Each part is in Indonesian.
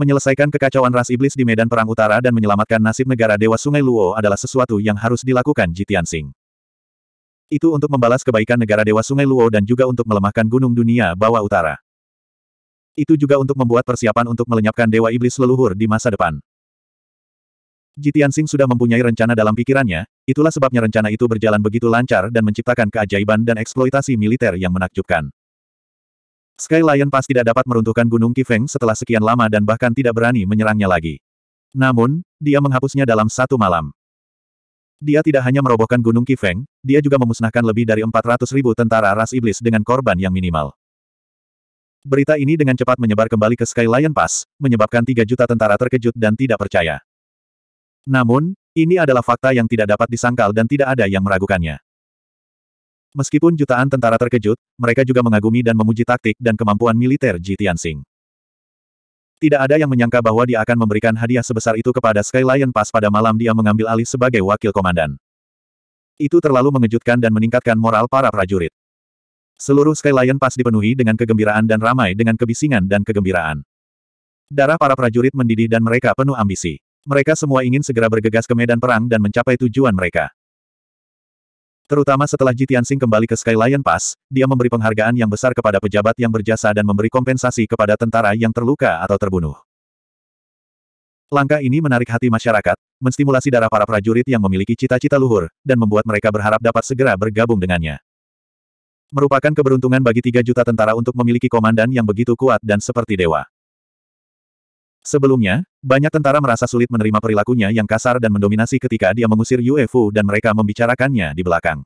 menyelesaikan kekacauan ras iblis di medan perang utara dan menyelamatkan nasib negara Dewa Sungai Luo adalah sesuatu yang harus dilakukan Jitian Singh. Itu untuk membalas kebaikan negara Dewa Sungai Luo dan juga untuk melemahkan gunung dunia bawah utara. Itu juga untuk membuat persiapan untuk melenyapkan Dewa Iblis leluhur di masa depan. Jitian Singh sudah mempunyai rencana dalam pikirannya, itulah sebabnya rencana itu berjalan begitu lancar dan menciptakan keajaiban dan eksploitasi militer yang menakjubkan. Sky Lion Pass tidak dapat meruntuhkan Gunung Kifeng setelah sekian lama dan bahkan tidak berani menyerangnya lagi. Namun, dia menghapusnya dalam satu malam. Dia tidak hanya merobohkan Gunung Kifeng, dia juga memusnahkan lebih dari 400 ribu tentara ras iblis dengan korban yang minimal. Berita ini dengan cepat menyebar kembali ke Sky Lion Pass, menyebabkan 3 juta tentara terkejut dan tidak percaya. Namun, ini adalah fakta yang tidak dapat disangkal dan tidak ada yang meragukannya. Meskipun jutaan tentara terkejut, mereka juga mengagumi dan memuji taktik dan kemampuan militer Ji Tianxing. Tidak ada yang menyangka bahwa dia akan memberikan hadiah sebesar itu kepada Sky Lion pas pada malam dia mengambil alih sebagai wakil komandan. Itu terlalu mengejutkan dan meningkatkan moral para prajurit. Seluruh Sky Lion Pass dipenuhi dengan kegembiraan dan ramai dengan kebisingan dan kegembiraan. Darah para prajurit mendidih dan mereka penuh ambisi. Mereka semua ingin segera bergegas ke medan perang dan mencapai tujuan mereka. Terutama setelah Ji Tianxing kembali ke Skyline Pass, dia memberi penghargaan yang besar kepada pejabat yang berjasa dan memberi kompensasi kepada tentara yang terluka atau terbunuh. Langkah ini menarik hati masyarakat, menstimulasi darah para prajurit yang memiliki cita-cita luhur, dan membuat mereka berharap dapat segera bergabung dengannya. Merupakan keberuntungan bagi tiga juta tentara untuk memiliki komandan yang begitu kuat dan seperti dewa. Sebelumnya, banyak tentara merasa sulit menerima perilakunya yang kasar dan mendominasi ketika dia mengusir Yue dan mereka membicarakannya di belakang.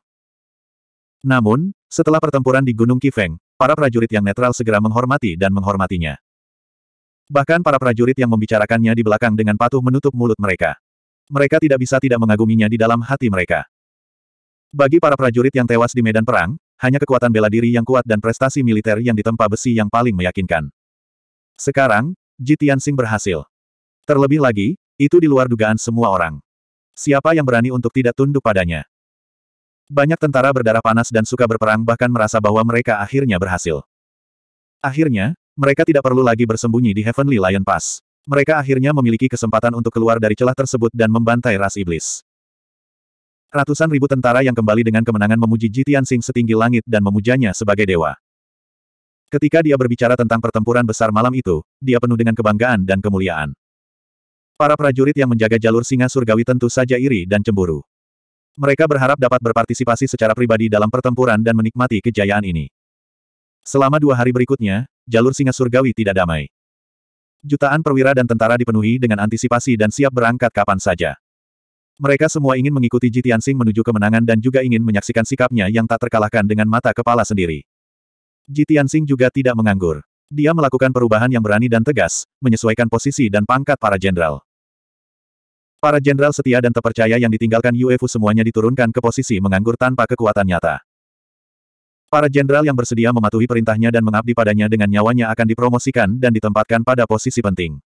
Namun, setelah pertempuran di Gunung Kifeng, para prajurit yang netral segera menghormati dan menghormatinya. Bahkan para prajurit yang membicarakannya di belakang dengan patuh menutup mulut mereka. Mereka tidak bisa tidak mengaguminya di dalam hati mereka. Bagi para prajurit yang tewas di medan perang, hanya kekuatan bela diri yang kuat dan prestasi militer yang ditempa besi yang paling meyakinkan. Sekarang, Ji Tianxing berhasil. Terlebih lagi, itu di luar dugaan semua orang. Siapa yang berani untuk tidak tunduk padanya? Banyak tentara berdarah panas dan suka berperang bahkan merasa bahwa mereka akhirnya berhasil. Akhirnya, mereka tidak perlu lagi bersembunyi di Heavenly Lion Pass. Mereka akhirnya memiliki kesempatan untuk keluar dari celah tersebut dan membantai ras iblis. Ratusan ribu tentara yang kembali dengan kemenangan memuji Jitian Sing setinggi langit dan memujanya sebagai dewa. Ketika dia berbicara tentang pertempuran besar malam itu, dia penuh dengan kebanggaan dan kemuliaan. Para prajurit yang menjaga jalur singa surgawi tentu saja iri dan cemburu. Mereka berharap dapat berpartisipasi secara pribadi dalam pertempuran dan menikmati kejayaan ini. Selama dua hari berikutnya, jalur singa surgawi tidak damai. Jutaan perwira dan tentara dipenuhi dengan antisipasi dan siap berangkat kapan saja. Mereka semua ingin mengikuti Jitian Sing menuju kemenangan dan juga ingin menyaksikan sikapnya yang tak terkalahkan dengan mata kepala sendiri. Ji Tianxing juga tidak menganggur. Dia melakukan perubahan yang berani dan tegas, menyesuaikan posisi dan pangkat para jenderal. Para jenderal setia dan terpercaya yang ditinggalkan UFU semuanya diturunkan ke posisi menganggur tanpa kekuatan nyata. Para jenderal yang bersedia mematuhi perintahnya dan mengabdi padanya dengan nyawanya akan dipromosikan dan ditempatkan pada posisi penting.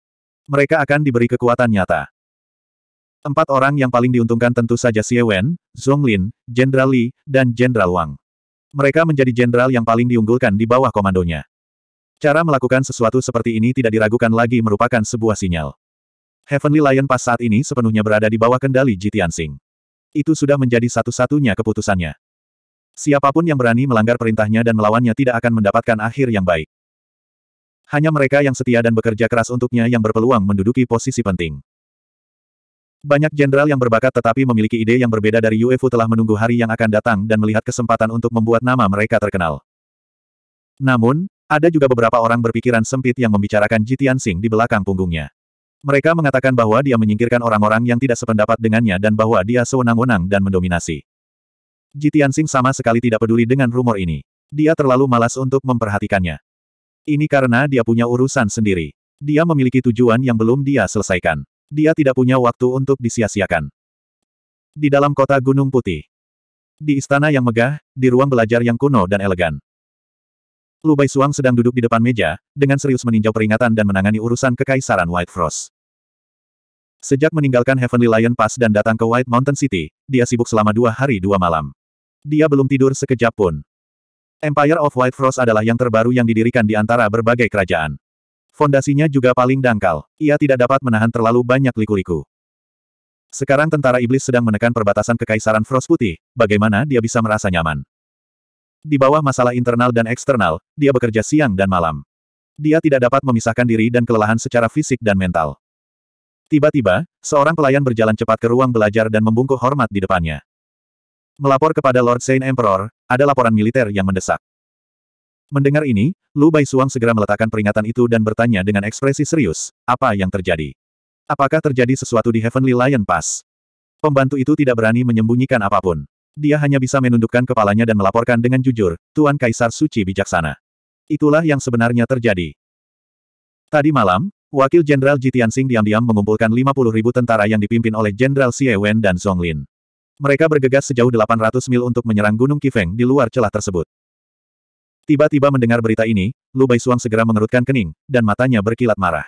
Mereka akan diberi kekuatan nyata. Empat orang yang paling diuntungkan tentu saja Xie Wen, Zhong Lin, Jenderal Li, dan Jenderal Wang. Mereka menjadi jenderal yang paling diunggulkan di bawah komandonya. Cara melakukan sesuatu seperti ini tidak diragukan lagi merupakan sebuah sinyal. Heavenly Lion pas saat ini sepenuhnya berada di bawah kendali Jitian Sing. Itu sudah menjadi satu-satunya keputusannya. Siapapun yang berani melanggar perintahnya dan melawannya tidak akan mendapatkan akhir yang baik. Hanya mereka yang setia dan bekerja keras untuknya yang berpeluang menduduki posisi penting. Banyak jenderal yang berbakat tetapi memiliki ide yang berbeda dari UFO telah menunggu hari yang akan datang dan melihat kesempatan untuk membuat nama mereka terkenal. Namun, ada juga beberapa orang berpikiran sempit yang membicarakan Jitian Sing di belakang punggungnya. Mereka mengatakan bahwa dia menyingkirkan orang-orang yang tidak sependapat dengannya dan bahwa dia sewenang-wenang dan mendominasi. Jitian Sing sama sekali tidak peduli dengan rumor ini. Dia terlalu malas untuk memperhatikannya. Ini karena dia punya urusan sendiri. Dia memiliki tujuan yang belum dia selesaikan. Dia tidak punya waktu untuk disia-siakan. Di dalam kota Gunung Putih. Di istana yang megah, di ruang belajar yang kuno dan elegan. Lu Suang sedang duduk di depan meja, dengan serius meninjau peringatan dan menangani urusan kekaisaran White Frost. Sejak meninggalkan Heavenly Lion Pass dan datang ke White Mountain City, dia sibuk selama dua hari dua malam. Dia belum tidur sekejap pun. Empire of White Frost adalah yang terbaru yang didirikan di antara berbagai kerajaan. Fondasinya juga paling dangkal. Ia tidak dapat menahan terlalu banyak liku-liku. Sekarang tentara iblis sedang menekan perbatasan kekaisaran Frost Putih, bagaimana dia bisa merasa nyaman? Di bawah masalah internal dan eksternal, dia bekerja siang dan malam. Dia tidak dapat memisahkan diri dan kelelahan secara fisik dan mental. Tiba-tiba, seorang pelayan berjalan cepat ke ruang belajar dan membungkuk hormat di depannya. Melapor kepada Lord Saint Emperor, ada laporan militer yang mendesak. Mendengar ini, Lu Bai Suang segera meletakkan peringatan itu dan bertanya dengan ekspresi serius, apa yang terjadi? Apakah terjadi sesuatu di Heavenly Lion Pass? Pembantu itu tidak berani menyembunyikan apapun. Dia hanya bisa menundukkan kepalanya dan melaporkan dengan jujur, Tuan Kaisar Suci Bijaksana. Itulah yang sebenarnya terjadi. Tadi malam, Wakil Jenderal Singh diam-diam mengumpulkan 50 ribu tentara yang dipimpin oleh Jenderal Xie Wen dan Zhonglin. Mereka bergegas sejauh 800 mil untuk menyerang Gunung Kifeng di luar celah tersebut. Tiba-tiba mendengar berita ini, Lu Suang segera mengerutkan kening, dan matanya berkilat marah.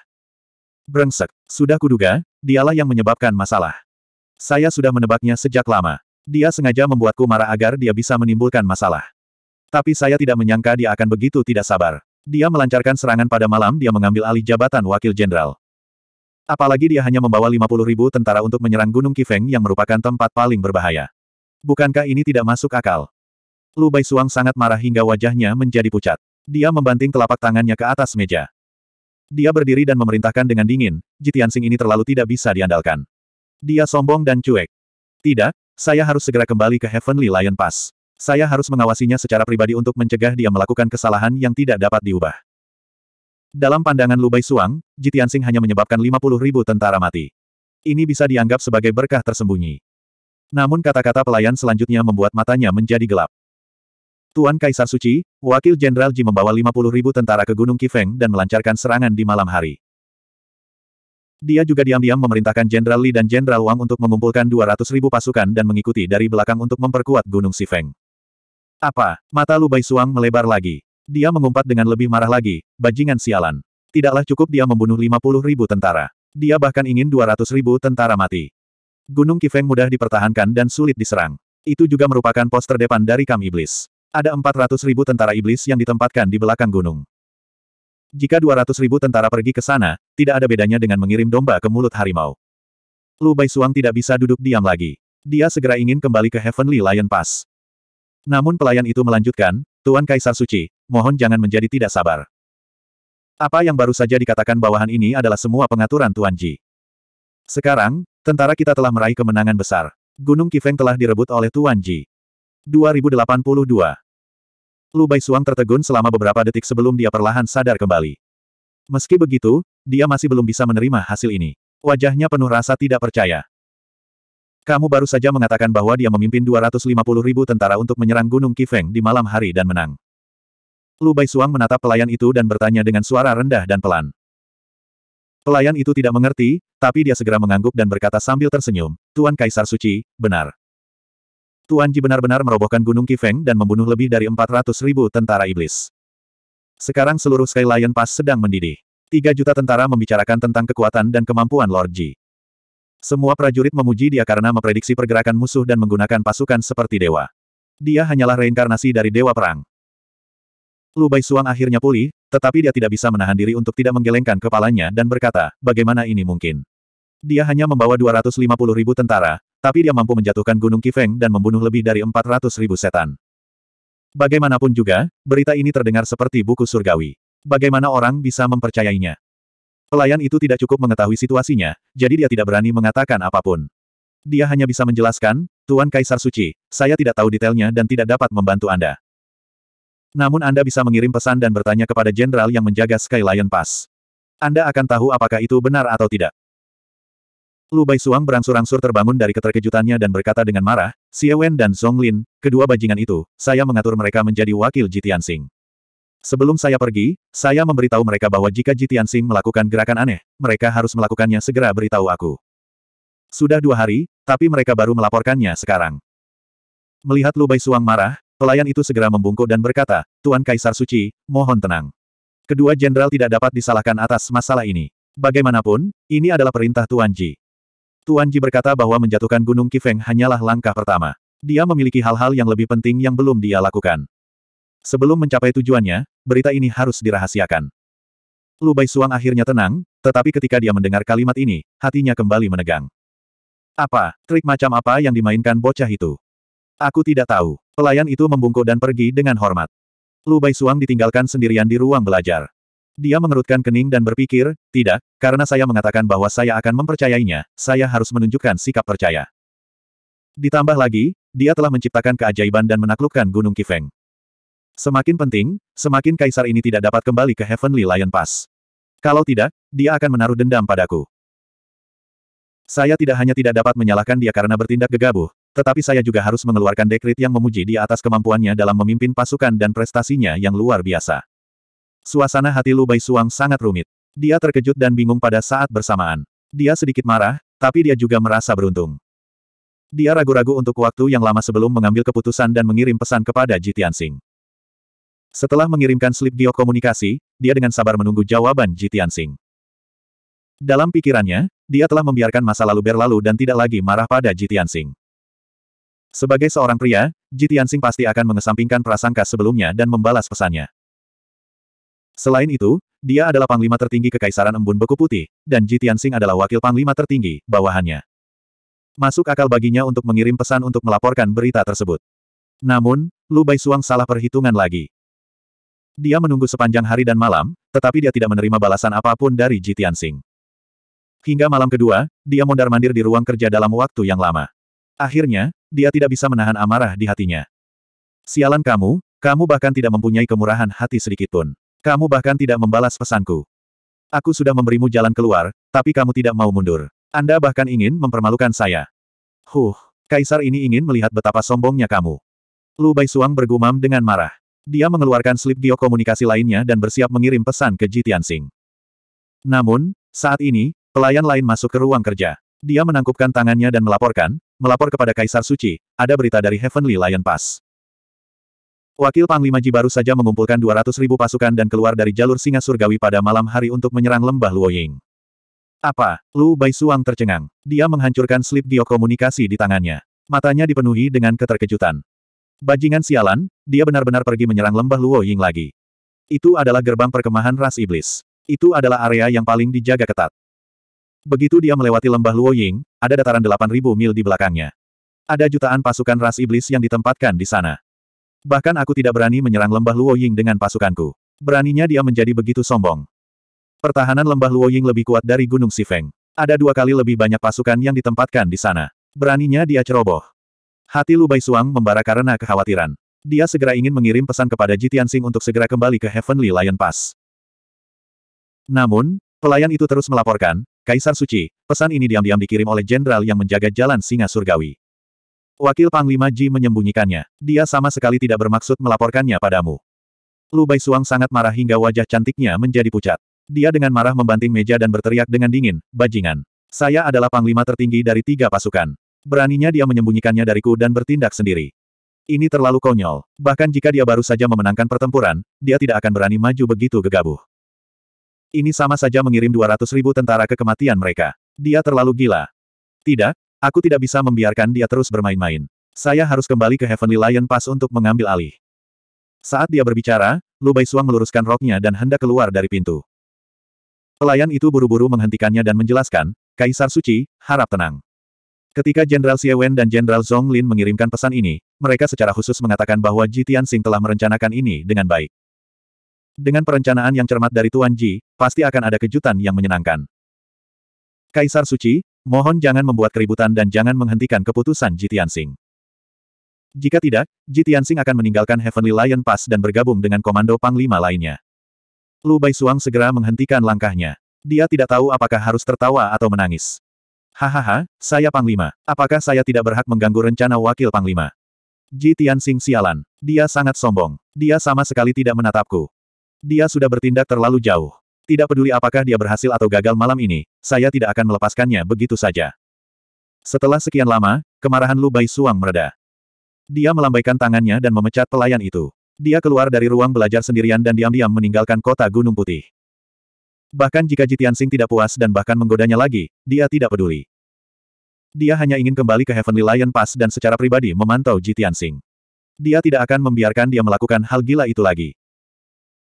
Brengsek, sudah kuduga, dialah yang menyebabkan masalah. Saya sudah menebaknya sejak lama. Dia sengaja membuatku marah agar dia bisa menimbulkan masalah. Tapi saya tidak menyangka dia akan begitu tidak sabar. Dia melancarkan serangan pada malam dia mengambil alih jabatan wakil jenderal. Apalagi dia hanya membawa 50 ribu tentara untuk menyerang Gunung Kifeng yang merupakan tempat paling berbahaya. Bukankah ini tidak masuk akal? Lu Suang sangat marah hingga wajahnya menjadi pucat. Dia membanting telapak tangannya ke atas meja. Dia berdiri dan memerintahkan dengan dingin, Jitiansing ini terlalu tidak bisa diandalkan. Dia sombong dan cuek. Tidak, saya harus segera kembali ke Heavenly Lion Pass. Saya harus mengawasinya secara pribadi untuk mencegah dia melakukan kesalahan yang tidak dapat diubah. Dalam pandangan Lubai Suang, Jitiansing hanya menyebabkan 50 ribu tentara mati. Ini bisa dianggap sebagai berkah tersembunyi. Namun kata-kata pelayan selanjutnya membuat matanya menjadi gelap. Tuan Kaisar Suci, Wakil Jenderal Ji membawa 50 ribu tentara ke Gunung Kifeng dan melancarkan serangan di malam hari. Dia juga diam-diam memerintahkan Jenderal Li dan Jenderal Wang untuk mengumpulkan 200 ribu pasukan dan mengikuti dari belakang untuk memperkuat Gunung Sifeng. Apa? Mata Lu Suang melebar lagi. Dia mengumpat dengan lebih marah lagi, bajingan sialan. Tidaklah cukup dia membunuh 50 ribu tentara. Dia bahkan ingin 200 ribu tentara mati. Gunung Kifeng mudah dipertahankan dan sulit diserang. Itu juga merupakan pos terdepan dari Kam Iblis. Ada empat ratus ribu tentara iblis yang ditempatkan di belakang gunung. Jika dua ratus ribu tentara pergi ke sana, tidak ada bedanya dengan mengirim domba ke mulut harimau. Lu Bai Suang tidak bisa duduk diam lagi. Dia segera ingin kembali ke Heavenly Lion Pass. Namun pelayan itu melanjutkan, Tuan Kaisar Suci, mohon jangan menjadi tidak sabar. Apa yang baru saja dikatakan bawahan ini adalah semua pengaturan Tuan Ji. Sekarang, tentara kita telah meraih kemenangan besar. Gunung Kifeng telah direbut oleh Tuan Ji. 2082 Lu Suang tertegun selama beberapa detik sebelum dia perlahan sadar kembali. Meski begitu, dia masih belum bisa menerima hasil ini. Wajahnya penuh rasa tidak percaya. Kamu baru saja mengatakan bahwa dia memimpin 250 ribu tentara untuk menyerang Gunung Kifeng di malam hari dan menang. Lu Suang menatap pelayan itu dan bertanya dengan suara rendah dan pelan. Pelayan itu tidak mengerti, tapi dia segera mengangguk dan berkata sambil tersenyum, Tuan Kaisar Suci, benar. Tuan Ji benar-benar merobohkan Gunung Kifeng dan membunuh lebih dari 400 ribu tentara iblis. Sekarang seluruh Sky Lion Pass sedang mendidih. Tiga juta tentara membicarakan tentang kekuatan dan kemampuan Lord Ji. Semua prajurit memuji dia karena memprediksi pergerakan musuh dan menggunakan pasukan seperti dewa. Dia hanyalah reinkarnasi dari dewa perang. Lu Suang akhirnya pulih, tetapi dia tidak bisa menahan diri untuk tidak menggelengkan kepalanya dan berkata, bagaimana ini mungkin? Dia hanya membawa 250 ribu tentara, tapi dia mampu menjatuhkan Gunung Kifeng dan membunuh lebih dari 400 ribu setan. Bagaimanapun juga, berita ini terdengar seperti buku surgawi. Bagaimana orang bisa mempercayainya? Pelayan itu tidak cukup mengetahui situasinya, jadi dia tidak berani mengatakan apapun. Dia hanya bisa menjelaskan, Tuan Kaisar Suci, saya tidak tahu detailnya dan tidak dapat membantu Anda. Namun Anda bisa mengirim pesan dan bertanya kepada jenderal yang menjaga Sky Lion Pass. Anda akan tahu apakah itu benar atau tidak. Lu Bai Suang berangsur-angsur terbangun dari keterkejutannya dan berkata dengan marah, Xie Wen dan Song Lin, kedua bajingan itu, saya mengatur mereka menjadi wakil Jitian Sing. Sebelum saya pergi, saya memberitahu mereka bahwa jika Jitian Sing melakukan gerakan aneh, mereka harus melakukannya segera beritahu aku. Sudah dua hari, tapi mereka baru melaporkannya sekarang. Melihat Lu Bai Suang marah, pelayan itu segera membungkuk dan berkata, Tuan Kaisar Suci, mohon tenang. Kedua jenderal tidak dapat disalahkan atas masalah ini. Bagaimanapun, ini adalah perintah Tuan Ji. Tuan Ji berkata bahwa menjatuhkan Gunung Kifeng hanyalah langkah pertama. Dia memiliki hal-hal yang lebih penting yang belum dia lakukan. Sebelum mencapai tujuannya, berita ini harus dirahasiakan. Lu Suang akhirnya tenang, tetapi ketika dia mendengar kalimat ini, hatinya kembali menegang. Apa, trik macam apa yang dimainkan bocah itu? Aku tidak tahu. Pelayan itu membungkuk dan pergi dengan hormat. Lu Suang ditinggalkan sendirian di ruang belajar. Dia mengerutkan kening dan berpikir, tidak, karena saya mengatakan bahwa saya akan mempercayainya, saya harus menunjukkan sikap percaya. Ditambah lagi, dia telah menciptakan keajaiban dan menaklukkan Gunung Kifeng. Semakin penting, semakin kaisar ini tidak dapat kembali ke Heavenly Lion Pass. Kalau tidak, dia akan menaruh dendam padaku. Saya tidak hanya tidak dapat menyalahkan dia karena bertindak gegabah, tetapi saya juga harus mengeluarkan dekrit yang memuji dia atas kemampuannya dalam memimpin pasukan dan prestasinya yang luar biasa. Suasana hati Lu Bai Suang sangat rumit. Dia terkejut dan bingung pada saat bersamaan. Dia sedikit marah, tapi dia juga merasa beruntung. Dia ragu-ragu untuk waktu yang lama sebelum mengambil keputusan dan mengirim pesan kepada Jitian Sing. Setelah mengirimkan slip bio komunikasi, dia dengan sabar menunggu jawaban Jitian Sing. Dalam pikirannya, dia telah membiarkan masa lalu berlalu dan tidak lagi marah pada Jitian Sing. Sebagai seorang pria, Jitian Sing pasti akan mengesampingkan prasangka sebelumnya dan membalas pesannya. Selain itu, dia adalah panglima tertinggi Kekaisaran Embun Beku Putih, dan Ji Tianxing adalah wakil panglima tertinggi, bawahannya. Masuk akal baginya untuk mengirim pesan untuk melaporkan berita tersebut. Namun, Lu Bai Suang salah perhitungan lagi. Dia menunggu sepanjang hari dan malam, tetapi dia tidak menerima balasan apapun dari Ji Tianxing. Hingga malam kedua, dia mondar-mandir di ruang kerja dalam waktu yang lama. Akhirnya, dia tidak bisa menahan amarah di hatinya. Sialan kamu, kamu bahkan tidak mempunyai kemurahan hati sedikitpun. Kamu bahkan tidak membalas pesanku. Aku sudah memberimu jalan keluar, tapi kamu tidak mau mundur. Anda bahkan ingin mempermalukan saya. Huh, kaisar ini ingin melihat betapa sombongnya kamu. Lu Bai Suang bergumam dengan marah. Dia mengeluarkan slip diokomunikasi lainnya dan bersiap mengirim pesan ke Tianxing. Namun, saat ini, pelayan lain masuk ke ruang kerja. Dia menangkupkan tangannya dan melaporkan, melapor kepada Kaisar Suci, ada berita dari Heavenly Lion Pass. Wakil Panglima Ji baru saja mengumpulkan 200 ribu pasukan dan keluar dari jalur singa surgawi pada malam hari untuk menyerang lembah Luoying. Apa? Lu Bai Suang tercengang. Dia menghancurkan slip komunikasi di tangannya. Matanya dipenuhi dengan keterkejutan. Bajingan sialan, dia benar-benar pergi menyerang lembah Luoying lagi. Itu adalah gerbang perkemahan ras iblis. Itu adalah area yang paling dijaga ketat. Begitu dia melewati lembah Luoying, ada dataran 8.000 mil di belakangnya. Ada jutaan pasukan ras iblis yang ditempatkan di sana. Bahkan aku tidak berani menyerang lembah Luoying dengan pasukanku. Beraninya dia menjadi begitu sombong. Pertahanan lembah Luoying lebih kuat dari Gunung Sifeng. Ada dua kali lebih banyak pasukan yang ditempatkan di sana. Beraninya dia ceroboh. Hati Lu Bai Suang membara karena kekhawatiran. Dia segera ingin mengirim pesan kepada Ji Tianxing untuk segera kembali ke Heavenly Lion Pass. Namun, pelayan itu terus melaporkan, Kaisar Suci, pesan ini diam-diam dikirim oleh jenderal yang menjaga jalan singa surgawi. Wakil Panglima Ji menyembunyikannya. Dia sama sekali tidak bermaksud melaporkannya padamu. Lu Bai Suang sangat marah hingga wajah cantiknya menjadi pucat. Dia dengan marah membanting meja dan berteriak dengan dingin, bajingan. Saya adalah Panglima tertinggi dari tiga pasukan. Beraninya dia menyembunyikannya dariku dan bertindak sendiri. Ini terlalu konyol. Bahkan jika dia baru saja memenangkan pertempuran, dia tidak akan berani maju begitu gegabah. Ini sama saja mengirim 200 ribu tentara ke kematian mereka. Dia terlalu gila. Tidak, Aku tidak bisa membiarkan dia terus bermain-main. Saya harus kembali ke Heavenly Lion Pass untuk mengambil alih. Saat dia berbicara, Lu Suang meluruskan roknya dan hendak keluar dari pintu. Pelayan itu buru-buru menghentikannya dan menjelaskan, Kaisar Suci, harap tenang. Ketika Jenderal Xie Wen dan Jenderal Zhong Lin mengirimkan pesan ini, mereka secara khusus mengatakan bahwa Ji Xing telah merencanakan ini dengan baik. Dengan perencanaan yang cermat dari Tuan Ji, pasti akan ada kejutan yang menyenangkan. Kaisar Suci, mohon jangan membuat keributan dan jangan menghentikan keputusan Jitian Sing. Jika tidak, Jitian Sing akan meninggalkan Heavenly Lion Pass dan bergabung dengan komando Panglima lainnya. Lu Bai Suang segera menghentikan langkahnya. Dia tidak tahu apakah harus tertawa atau menangis. Hahaha, saya Panglima. Apakah saya tidak berhak mengganggu rencana wakil Panglima? Jitian sialan. Dia sangat sombong. Dia sama sekali tidak menatapku. Dia sudah bertindak terlalu jauh. Tidak peduli apakah dia berhasil atau gagal malam ini, saya tidak akan melepaskannya begitu saja. Setelah sekian lama, kemarahan Lu Bai Suang mereda. Dia melambaikan tangannya dan memecat pelayan itu. Dia keluar dari ruang belajar sendirian dan diam-diam meninggalkan kota Gunung Putih. Bahkan jika Jitian Sing tidak puas dan bahkan menggodanya lagi, dia tidak peduli. Dia hanya ingin kembali ke Heavenly Lion Pass dan secara pribadi memantau Jitian Sing. Dia tidak akan membiarkan dia melakukan hal gila itu lagi.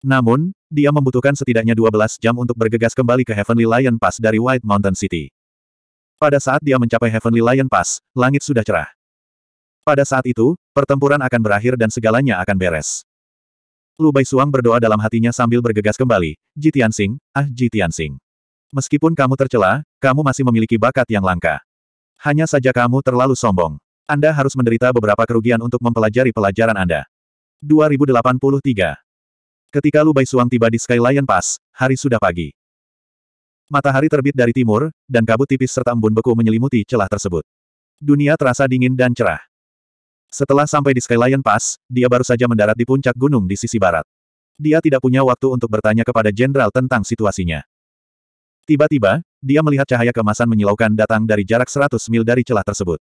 Namun, dia membutuhkan setidaknya 12 jam untuk bergegas kembali ke Heavenly Lion Pass dari White Mountain City. Pada saat dia mencapai Heavenly Lion Pass, langit sudah cerah. Pada saat itu, pertempuran akan berakhir dan segalanya akan beres. Lu Bai Suang berdoa dalam hatinya sambil bergegas kembali, Ji Tianxing, ah Ji Tianxing. Meskipun kamu tercela, kamu masih memiliki bakat yang langka. Hanya saja kamu terlalu sombong. Anda harus menderita beberapa kerugian untuk mempelajari pelajaran Anda. 2083 Ketika Lubai Suang tiba di Skyline Pass, hari sudah pagi. Matahari terbit dari timur, dan kabut tipis serta embun beku menyelimuti celah tersebut. Dunia terasa dingin dan cerah. Setelah sampai di Skyline Pass, dia baru saja mendarat di puncak gunung di sisi barat. Dia tidak punya waktu untuk bertanya kepada jenderal tentang situasinya. Tiba-tiba, dia melihat cahaya kemasan menyilaukan datang dari jarak 100 mil dari celah tersebut.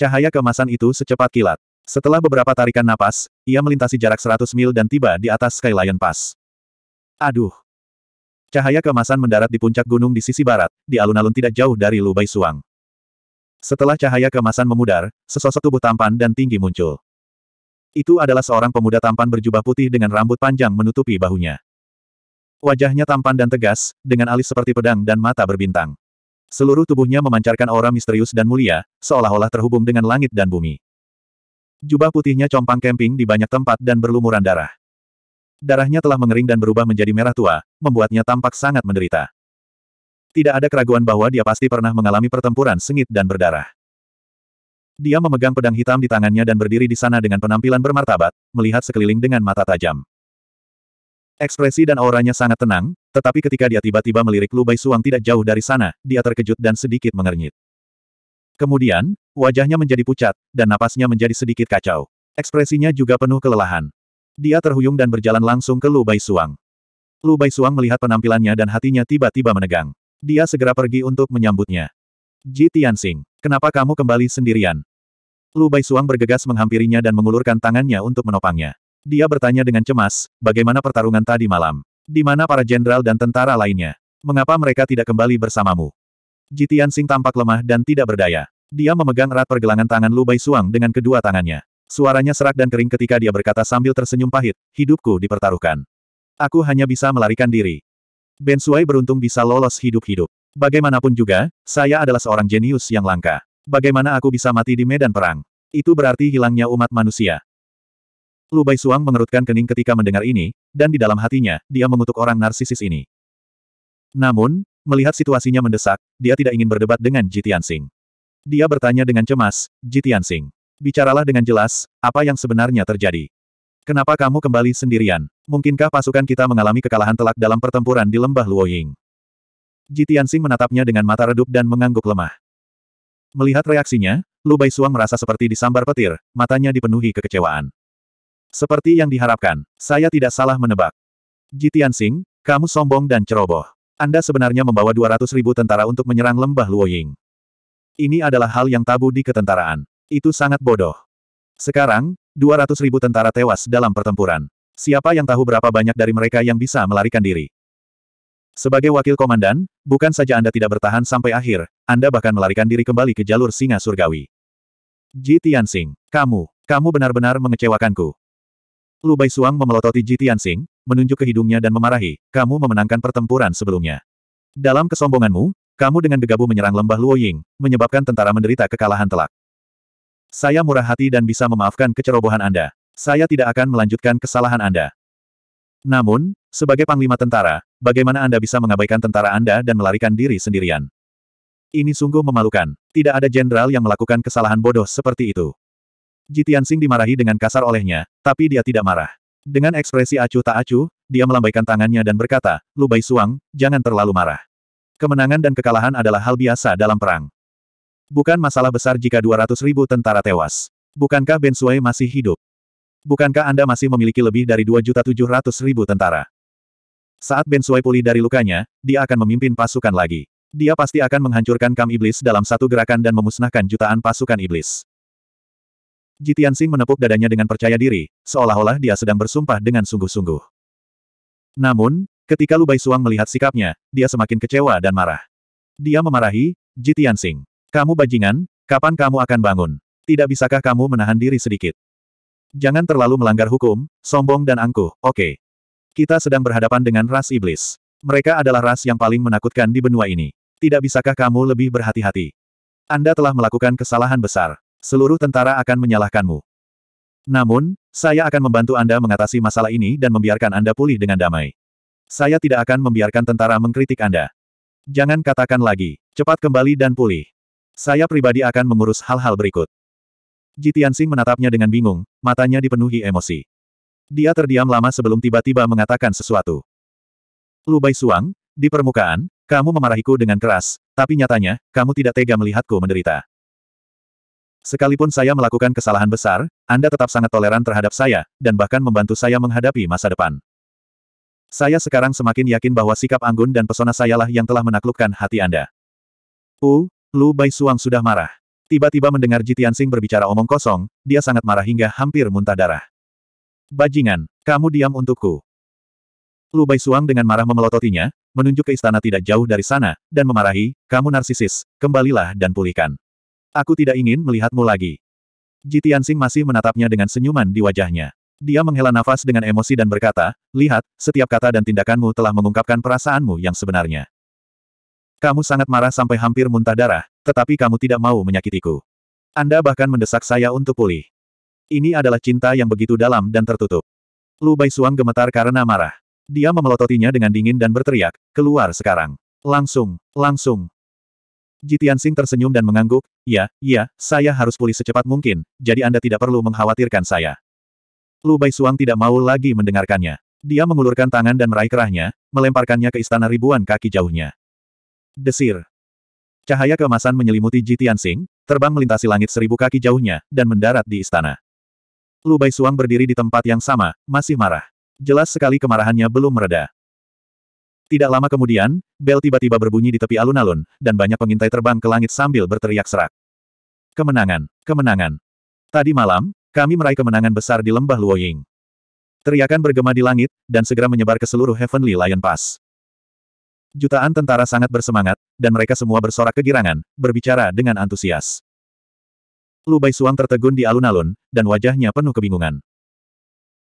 Cahaya kemasan itu secepat kilat. Setelah beberapa tarikan napas, ia melintasi jarak 100 mil dan tiba di atas Skyline Pass. Aduh! Cahaya kemasan mendarat di puncak gunung di sisi barat, di alun-alun tidak jauh dari Lubai Suang. Setelah cahaya kemasan memudar, sesosok tubuh tampan dan tinggi muncul. Itu adalah seorang pemuda tampan berjubah putih dengan rambut panjang menutupi bahunya. Wajahnya tampan dan tegas, dengan alis seperti pedang dan mata berbintang. Seluruh tubuhnya memancarkan aura misterius dan mulia, seolah-olah terhubung dengan langit dan bumi. Jubah putihnya compang camping di banyak tempat dan berlumuran darah. Darahnya telah mengering dan berubah menjadi merah tua, membuatnya tampak sangat menderita. Tidak ada keraguan bahwa dia pasti pernah mengalami pertempuran sengit dan berdarah. Dia memegang pedang hitam di tangannya dan berdiri di sana dengan penampilan bermartabat, melihat sekeliling dengan mata tajam. Ekspresi dan auranya sangat tenang, tetapi ketika dia tiba-tiba melirik lubai Suang tidak jauh dari sana, dia terkejut dan sedikit mengernyit. Kemudian, wajahnya menjadi pucat, dan napasnya menjadi sedikit kacau. Ekspresinya juga penuh kelelahan. Dia terhuyung dan berjalan langsung ke Lubai Suang. Lubai Suang melihat penampilannya dan hatinya tiba-tiba menegang. Dia segera pergi untuk menyambutnya. Ji Tianxing, kenapa kamu kembali sendirian? Lubai Suang bergegas menghampirinya dan mengulurkan tangannya untuk menopangnya. Dia bertanya dengan cemas, bagaimana pertarungan tadi malam? Di mana para jenderal dan tentara lainnya? Mengapa mereka tidak kembali bersamamu? Jitian Tianxing tampak lemah dan tidak berdaya. Dia memegang erat pergelangan tangan Lu Bai Suang dengan kedua tangannya. Suaranya serak dan kering ketika dia berkata sambil tersenyum pahit, hidupku dipertaruhkan. Aku hanya bisa melarikan diri. Ben Suai beruntung bisa lolos hidup-hidup. Bagaimanapun juga, saya adalah seorang jenius yang langka. Bagaimana aku bisa mati di medan perang? Itu berarti hilangnya umat manusia. Lu Bai Suang mengerutkan kening ketika mendengar ini, dan di dalam hatinya, dia mengutuk orang narsisis ini. Namun, Melihat situasinya mendesak, dia tidak ingin berdebat dengan Jitian Tianxing. Dia bertanya dengan cemas, Jitian Tianxing. Bicaralah dengan jelas, apa yang sebenarnya terjadi. Kenapa kamu kembali sendirian? Mungkinkah pasukan kita mengalami kekalahan telak dalam pertempuran di lembah Luoying? Jitian Tianxing menatapnya dengan mata redup dan mengangguk lemah. Melihat reaksinya, Lu Bai Suang merasa seperti disambar petir, matanya dipenuhi kekecewaan. Seperti yang diharapkan, saya tidak salah menebak. Jitian Tianxing, kamu sombong dan ceroboh. Anda sebenarnya membawa 200 ribu tentara untuk menyerang lembah Luoying. Ini adalah hal yang tabu di ketentaraan. Itu sangat bodoh. Sekarang, 200 ribu tentara tewas dalam pertempuran. Siapa yang tahu berapa banyak dari mereka yang bisa melarikan diri? Sebagai wakil komandan, bukan saja Anda tidak bertahan sampai akhir, Anda bahkan melarikan diri kembali ke jalur singa surgawi. Ji Tianxing, kamu, kamu benar-benar mengecewakanku. Lu Bai Suang memelototi Ji Tianxing, menunjuk ke hidungnya dan memarahi, kamu memenangkan pertempuran sebelumnya. Dalam kesombonganmu, kamu dengan gegabah menyerang lembah Luoying, menyebabkan tentara menderita kekalahan telak. Saya murah hati dan bisa memaafkan kecerobohan Anda. Saya tidak akan melanjutkan kesalahan Anda. Namun, sebagai panglima tentara, bagaimana Anda bisa mengabaikan tentara Anda dan melarikan diri sendirian? Ini sungguh memalukan. Tidak ada jenderal yang melakukan kesalahan bodoh seperti itu. Jitiansing dimarahi dengan kasar olehnya, tapi dia tidak marah. Dengan ekspresi acuh tak acuh, dia melambaikan tangannya dan berkata, Lubai Suang, jangan terlalu marah. Kemenangan dan kekalahan adalah hal biasa dalam perang. Bukan masalah besar jika 200 ribu tentara tewas. Bukankah Ben Sui masih hidup? Bukankah Anda masih memiliki lebih dari ratus ribu tentara? Saat Ben Sui pulih dari lukanya, dia akan memimpin pasukan lagi. Dia pasti akan menghancurkan kam iblis dalam satu gerakan dan memusnahkan jutaan pasukan iblis. Jitian Sing menepuk dadanya dengan percaya diri, seolah-olah dia sedang bersumpah dengan sungguh-sungguh. Namun, ketika Lu Suang melihat sikapnya, dia semakin kecewa dan marah. Dia memarahi, Jitian Sing, Kamu bajingan, kapan kamu akan bangun? Tidak bisakah kamu menahan diri sedikit? Jangan terlalu melanggar hukum, sombong dan angkuh, oke. Okay. Kita sedang berhadapan dengan ras iblis. Mereka adalah ras yang paling menakutkan di benua ini. Tidak bisakah kamu lebih berhati-hati? Anda telah melakukan kesalahan besar seluruh tentara akan menyalahkanmu. Namun, saya akan membantu Anda mengatasi masalah ini dan membiarkan Anda pulih dengan damai. Saya tidak akan membiarkan tentara mengkritik Anda. Jangan katakan lagi, cepat kembali dan pulih. Saya pribadi akan mengurus hal-hal berikut. Jitiansing menatapnya dengan bingung, matanya dipenuhi emosi. Dia terdiam lama sebelum tiba-tiba mengatakan sesuatu. Lu Bai Suang, di permukaan, kamu memarahiku dengan keras, tapi nyatanya, kamu tidak tega melihatku menderita. Sekalipun saya melakukan kesalahan besar, Anda tetap sangat toleran terhadap saya, dan bahkan membantu saya menghadapi masa depan. Saya sekarang semakin yakin bahwa sikap anggun dan pesona sayalah yang telah menaklukkan hati Anda. U, Lu Bai Suang sudah marah. Tiba-tiba mendengar Jitian Sing berbicara omong kosong, dia sangat marah hingga hampir muntah darah. Bajingan, kamu diam untukku. Lu Bai Suang dengan marah memelototinya, menunjuk ke istana tidak jauh dari sana, dan memarahi, kamu narsisis, kembalilah dan pulihkan. Aku tidak ingin melihatmu lagi. Ji Tianxing masih menatapnya dengan senyuman di wajahnya. Dia menghela nafas dengan emosi dan berkata, Lihat, setiap kata dan tindakanmu telah mengungkapkan perasaanmu yang sebenarnya. Kamu sangat marah sampai hampir muntah darah, tetapi kamu tidak mau menyakitiku. Anda bahkan mendesak saya untuk pulih. Ini adalah cinta yang begitu dalam dan tertutup. Lu Bai Suang gemetar karena marah. Dia memelototinya dengan dingin dan berteriak, keluar sekarang. Langsung, langsung, Jitian Sing tersenyum dan mengangguk, ya, ya, saya harus pulih secepat mungkin, jadi Anda tidak perlu mengkhawatirkan saya. Lu Bai Suang tidak mau lagi mendengarkannya. Dia mengulurkan tangan dan meraih kerahnya, melemparkannya ke istana ribuan kaki jauhnya. Desir. Cahaya keemasan menyelimuti Jitian Sing, terbang melintasi langit seribu kaki jauhnya, dan mendarat di istana. Lu Bai Suang berdiri di tempat yang sama, masih marah. Jelas sekali kemarahannya belum mereda. Tidak lama kemudian, bel tiba-tiba berbunyi di tepi alun-alun, dan banyak pengintai terbang ke langit sambil berteriak serak. Kemenangan! Kemenangan! Tadi malam, kami meraih kemenangan besar di lembah Luoying. Teriakan bergema di langit, dan segera menyebar ke seluruh Heavenly Lion Pass. Jutaan tentara sangat bersemangat, dan mereka semua bersorak kegirangan, berbicara dengan antusias. Lubai Suang tertegun di alun-alun, dan wajahnya penuh kebingungan.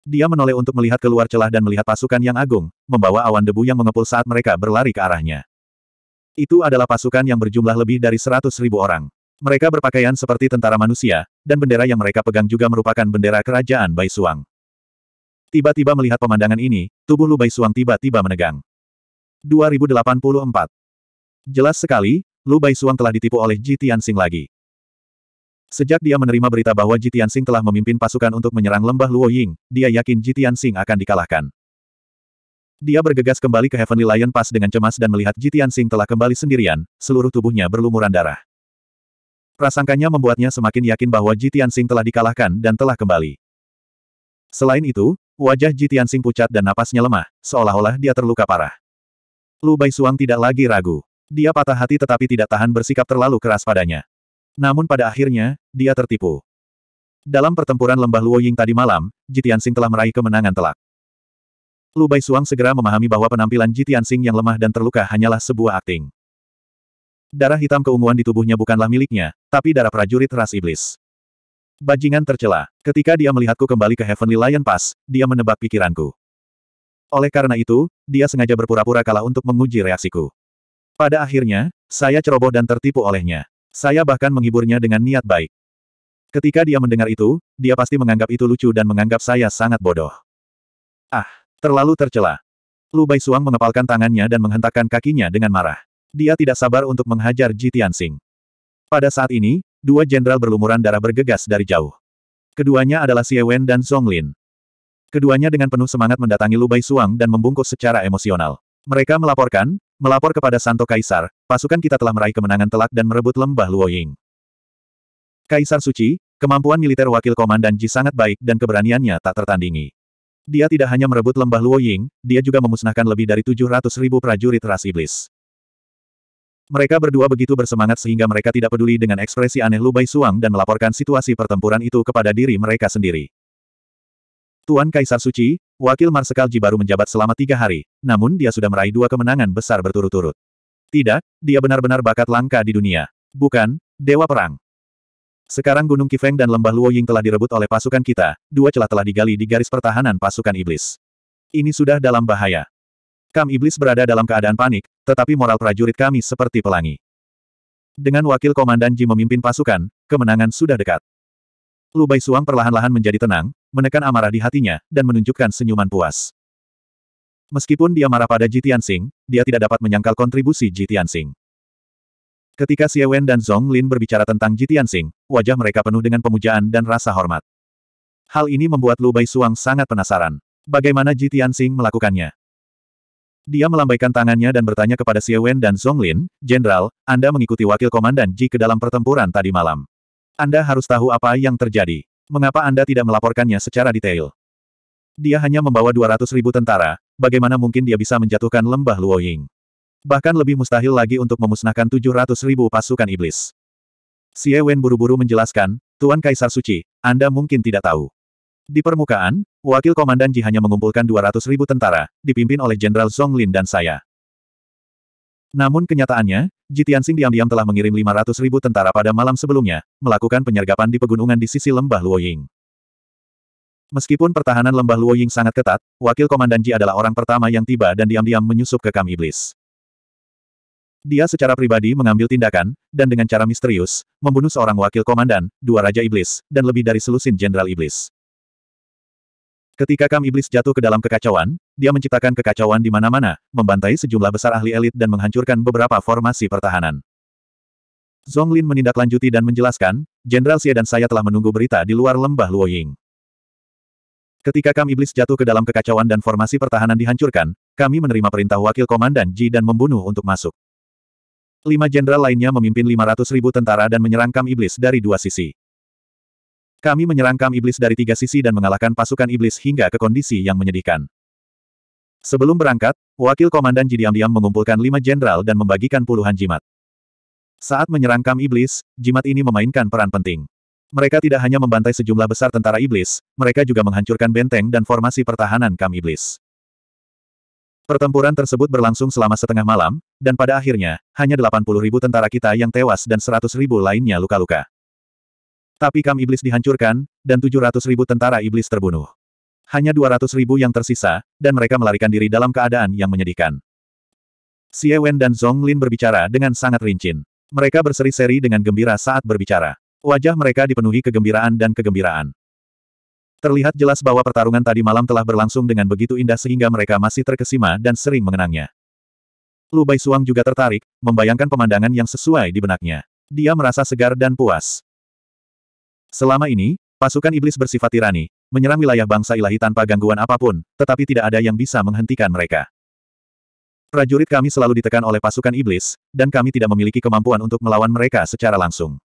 Dia menoleh untuk melihat keluar celah dan melihat pasukan yang agung, membawa awan debu yang mengepul saat mereka berlari ke arahnya. Itu adalah pasukan yang berjumlah lebih dari seratus ribu orang. Mereka berpakaian seperti tentara manusia, dan bendera yang mereka pegang juga merupakan bendera kerajaan Bai Suang. Tiba-tiba melihat pemandangan ini, tubuh Lu Bai Suang tiba-tiba menegang. 2084. Jelas sekali, Lu Bai Suang telah ditipu oleh Ji Tian Xing lagi. Sejak dia menerima berita bahwa Jitian Sing telah memimpin pasukan untuk menyerang lembah Luo Ying, dia yakin Jitian Sing akan dikalahkan. Dia bergegas kembali ke Heavenly Lion Pass dengan cemas dan melihat Jitian Sing telah kembali sendirian, seluruh tubuhnya berlumuran darah. Prasangkanya membuatnya semakin yakin bahwa Jitian Sing telah dikalahkan dan telah kembali. Selain itu, wajah Jitian Sing pucat dan napasnya lemah, seolah-olah dia terluka parah. Lu Bai Suang tidak lagi ragu. Dia patah hati tetapi tidak tahan bersikap terlalu keras padanya. Namun pada akhirnya, dia tertipu. Dalam pertempuran lembah Luoying tadi malam, Jitian Sing telah meraih kemenangan telak. Lu Bai Suang segera memahami bahwa penampilan Jitian Sing yang lemah dan terluka hanyalah sebuah akting. Darah hitam keunguan di tubuhnya bukanlah miliknya, tapi darah prajurit ras iblis. Bajingan tercela. Ketika dia melihatku kembali ke Heavenly Lion Pass, dia menebak pikiranku. Oleh karena itu, dia sengaja berpura-pura kalah untuk menguji reaksiku. Pada akhirnya, saya ceroboh dan tertipu olehnya. Saya bahkan menghiburnya dengan niat baik. Ketika dia mendengar itu, dia pasti menganggap itu lucu dan menganggap saya sangat bodoh. Ah, terlalu tercela. Lu Bai Suang mengepalkan tangannya dan menghentakkan kakinya dengan marah. Dia tidak sabar untuk menghajar Ji Tianxing. Pada saat ini, dua jenderal berlumuran darah bergegas dari jauh. Keduanya adalah Xie Wen dan Song Lin. Keduanya dengan penuh semangat mendatangi Lu Bai Suang dan membungkus secara emosional. Mereka melaporkan, Melapor kepada Santo Kaisar, pasukan kita telah meraih kemenangan telak dan merebut lembah Luoying. Kaisar Suci, kemampuan militer wakil komandan Ji sangat baik dan keberaniannya tak tertandingi. Dia tidak hanya merebut lembah Luoying, dia juga memusnahkan lebih dari 700 ribu prajurit ras iblis. Mereka berdua begitu bersemangat sehingga mereka tidak peduli dengan ekspresi aneh Lubai Suang dan melaporkan situasi pertempuran itu kepada diri mereka sendiri. Tuan Kaisar Suci, Wakil Marsekal Ji baru menjabat selama tiga hari, namun dia sudah meraih dua kemenangan besar berturut-turut. Tidak, dia benar-benar bakat langka di dunia. Bukan, Dewa Perang. Sekarang Gunung Kifeng dan Lembah Luoying telah direbut oleh pasukan kita, dua celah telah digali di garis pertahanan pasukan iblis. Ini sudah dalam bahaya. Kam iblis berada dalam keadaan panik, tetapi moral prajurit kami seperti pelangi. Dengan wakil komandan Ji memimpin pasukan, kemenangan sudah dekat. Lubai Suang perlahan-lahan menjadi tenang, menekan amarah di hatinya, dan menunjukkan senyuman puas. Meskipun dia marah pada Jitian Sing, dia tidak dapat menyangkal kontribusi Jitian Sing. Ketika Xie Wen dan Zhong Lin berbicara tentang Jitian Sing, wajah mereka penuh dengan pemujaan dan rasa hormat. Hal ini membuat Lu Bai Suang sangat penasaran. Bagaimana Jitian Sing melakukannya? Dia melambaikan tangannya dan bertanya kepada Xie Wen dan Zhong Lin, Jenderal, Anda mengikuti wakil komandan Ji ke dalam pertempuran tadi malam. Anda harus tahu apa yang terjadi. Mengapa Anda tidak melaporkannya secara detail? Dia hanya membawa 200 ribu tentara, bagaimana mungkin dia bisa menjatuhkan lembah Luoying? Bahkan lebih mustahil lagi untuk memusnahkan 700 ribu pasukan iblis. Xie Wen buru-buru menjelaskan, Tuan Kaisar Suci, Anda mungkin tidak tahu. Di permukaan, wakil komandan Ji hanya mengumpulkan 200 ribu tentara, dipimpin oleh Jenderal Lin dan saya. Namun kenyataannya, Jitiansing diam-diam telah mengirim 500 ribu tentara pada malam sebelumnya, melakukan penyergapan di pegunungan di sisi lembah Luoying. Meskipun pertahanan lembah Luoying sangat ketat, wakil komandan Ji adalah orang pertama yang tiba dan diam-diam menyusup ke Kam Iblis. Dia secara pribadi mengambil tindakan, dan dengan cara misterius, membunuh seorang wakil komandan, dua Raja Iblis, dan lebih dari selusin Jenderal Iblis. Ketika Kam Iblis jatuh ke dalam kekacauan, dia menciptakan kekacauan di mana-mana, membantai sejumlah besar ahli elit dan menghancurkan beberapa formasi pertahanan. Zonglin menindaklanjuti dan menjelaskan, Jenderal Xie dan saya telah menunggu berita di luar lembah Luoying. Ketika Kam Iblis jatuh ke dalam kekacauan dan formasi pertahanan dihancurkan, kami menerima perintah Wakil Komandan Ji dan membunuh untuk masuk. Lima jenderal lainnya memimpin 500 ribu tentara dan menyerang Kam Iblis dari dua sisi. Kami menyerang kam iblis dari tiga sisi dan mengalahkan pasukan iblis hingga ke kondisi yang menyedihkan. Sebelum berangkat, wakil komandan jidiam diam mengumpulkan lima jenderal dan membagikan puluhan jimat. Saat menyerang kam iblis, jimat ini memainkan peran penting. Mereka tidak hanya membantai sejumlah besar tentara iblis, mereka juga menghancurkan benteng dan formasi pertahanan kam iblis. Pertempuran tersebut berlangsung selama setengah malam, dan pada akhirnya, hanya 80 ribu tentara kita yang tewas dan 100 ribu lainnya luka-luka. Tapi kam iblis dihancurkan, dan 700 ribu tentara iblis terbunuh. Hanya 200 ribu yang tersisa, dan mereka melarikan diri dalam keadaan yang menyedihkan. Xie Wen dan Zhong Lin berbicara dengan sangat rinci. Mereka berseri-seri dengan gembira saat berbicara. Wajah mereka dipenuhi kegembiraan dan kegembiraan. Terlihat jelas bahwa pertarungan tadi malam telah berlangsung dengan begitu indah sehingga mereka masih terkesima dan sering mengenangnya. Lu Bai Suang juga tertarik, membayangkan pemandangan yang sesuai di benaknya. Dia merasa segar dan puas. Selama ini, pasukan iblis bersifat tirani, menyerang wilayah bangsa ilahi tanpa gangguan apapun, tetapi tidak ada yang bisa menghentikan mereka. Prajurit kami selalu ditekan oleh pasukan iblis, dan kami tidak memiliki kemampuan untuk melawan mereka secara langsung.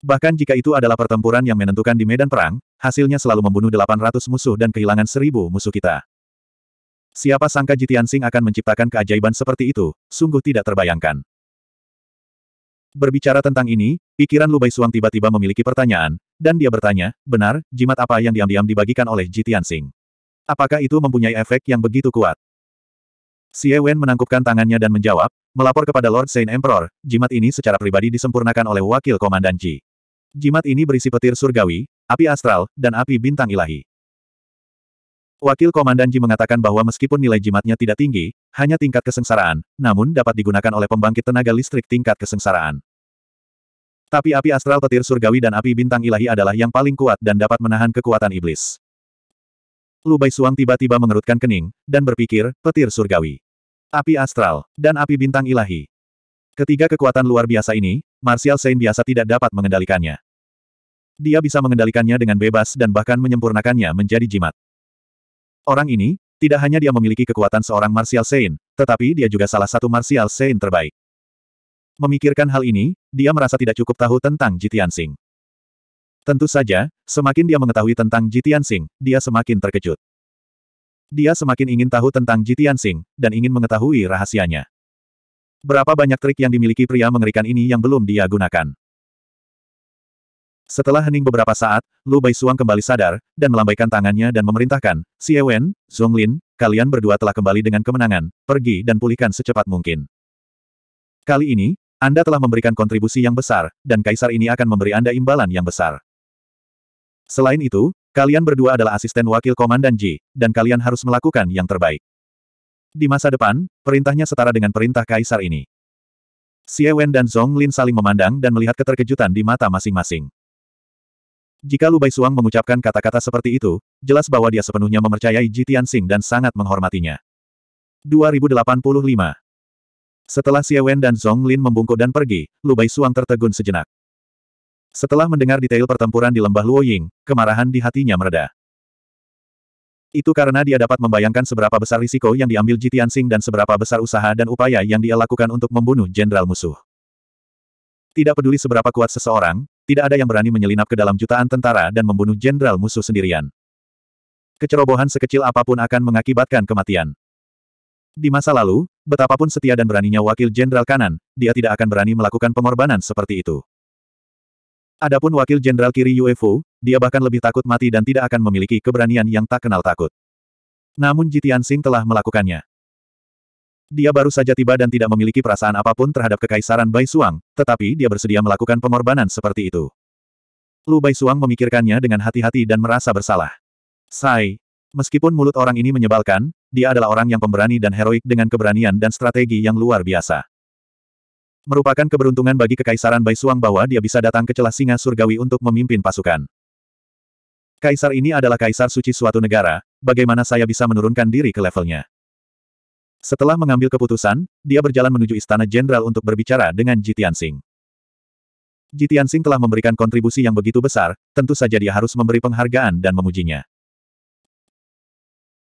Bahkan jika itu adalah pertempuran yang menentukan di medan perang, hasilnya selalu membunuh 800 musuh dan kehilangan 1000 musuh kita. Siapa sangka Jitian Sing akan menciptakan keajaiban seperti itu, sungguh tidak terbayangkan. Berbicara tentang ini, pikiran Lubai Suang tiba-tiba memiliki pertanyaan, dan dia bertanya, benar, jimat apa yang diam-diam dibagikan oleh Ji Tianxing? Apakah itu mempunyai efek yang begitu kuat? Xie Wen menangkupkan tangannya dan menjawab, melapor kepada Lord Saint Emperor, jimat ini secara pribadi disempurnakan oleh wakil komandan Ji. Jimat ini berisi petir surgawi, api astral, dan api bintang ilahi. Wakil Komandan Ji mengatakan bahwa meskipun nilai jimatnya tidak tinggi, hanya tingkat kesengsaraan, namun dapat digunakan oleh pembangkit tenaga listrik tingkat kesengsaraan. Tapi api astral petir surgawi dan api bintang ilahi adalah yang paling kuat dan dapat menahan kekuatan iblis. Lu Suang tiba-tiba mengerutkan kening, dan berpikir, petir surgawi. Api astral, dan api bintang ilahi. Ketiga kekuatan luar biasa ini, Martial Saint biasa tidak dapat mengendalikannya. Dia bisa mengendalikannya dengan bebas dan bahkan menyempurnakannya menjadi jimat. Orang ini, tidak hanya dia memiliki kekuatan seorang Martial Saint, tetapi dia juga salah satu Martial Saint terbaik. Memikirkan hal ini, dia merasa tidak cukup tahu tentang Jitian Sing. Tentu saja, semakin dia mengetahui tentang Jitian Sing, dia semakin terkejut. Dia semakin ingin tahu tentang Jitian Sing, dan ingin mengetahui rahasianya. Berapa banyak trik yang dimiliki pria mengerikan ini yang belum dia gunakan. Setelah hening beberapa saat, Lu Bai Suang kembali sadar, dan melambaikan tangannya dan memerintahkan, Si Zhong Lin, kalian berdua telah kembali dengan kemenangan, pergi dan pulihkan secepat mungkin. Kali ini, Anda telah memberikan kontribusi yang besar, dan kaisar ini akan memberi Anda imbalan yang besar. Selain itu, kalian berdua adalah asisten wakil komandan Ji, dan kalian harus melakukan yang terbaik. Di masa depan, perintahnya setara dengan perintah kaisar ini. Xie Wen dan Zhong Lin saling memandang dan melihat keterkejutan di mata masing-masing. Jika Lu Suang mengucapkan kata-kata seperti itu, jelas bahwa dia sepenuhnya mempercayai Ji Tianxing dan sangat menghormatinya. 2085 Setelah Xie Wen dan Zhong Lin membungkuk dan pergi, Lu Suang tertegun sejenak. Setelah mendengar detail pertempuran di lembah Luoying, kemarahan di hatinya mereda. Itu karena dia dapat membayangkan seberapa besar risiko yang diambil Ji Tianxing dan seberapa besar usaha dan upaya yang dia lakukan untuk membunuh jenderal musuh. Tidak peduli seberapa kuat seseorang, tidak ada yang berani menyelinap ke dalam jutaan tentara dan membunuh jenderal musuh sendirian. Kecerobohan sekecil apapun akan mengakibatkan kematian. Di masa lalu, betapapun setia dan beraninya wakil jenderal kanan, dia tidak akan berani melakukan pengorbanan seperti itu. Adapun wakil jenderal kiri UFO, dia bahkan lebih takut mati dan tidak akan memiliki keberanian yang tak kenal takut. Namun Jitian Sing telah melakukannya. Dia baru saja tiba dan tidak memiliki perasaan apapun terhadap kekaisaran Bai Suang, tetapi dia bersedia melakukan pengorbanan seperti itu. Lu Bai Suang memikirkannya dengan hati-hati dan merasa bersalah. Sai. Meskipun mulut orang ini menyebalkan, dia adalah orang yang pemberani dan heroik dengan keberanian dan strategi yang luar biasa. Merupakan keberuntungan bagi Kekaisaran Bai Suang bahwa dia bisa datang ke celah singa surgawi untuk memimpin pasukan. Kaisar ini adalah kaisar suci suatu negara, bagaimana saya bisa menurunkan diri ke levelnya? Setelah mengambil keputusan, dia berjalan menuju Istana Jenderal untuk berbicara dengan Jitian Singh. Jitian Singh telah memberikan kontribusi yang begitu besar, tentu saja dia harus memberi penghargaan dan memujinya.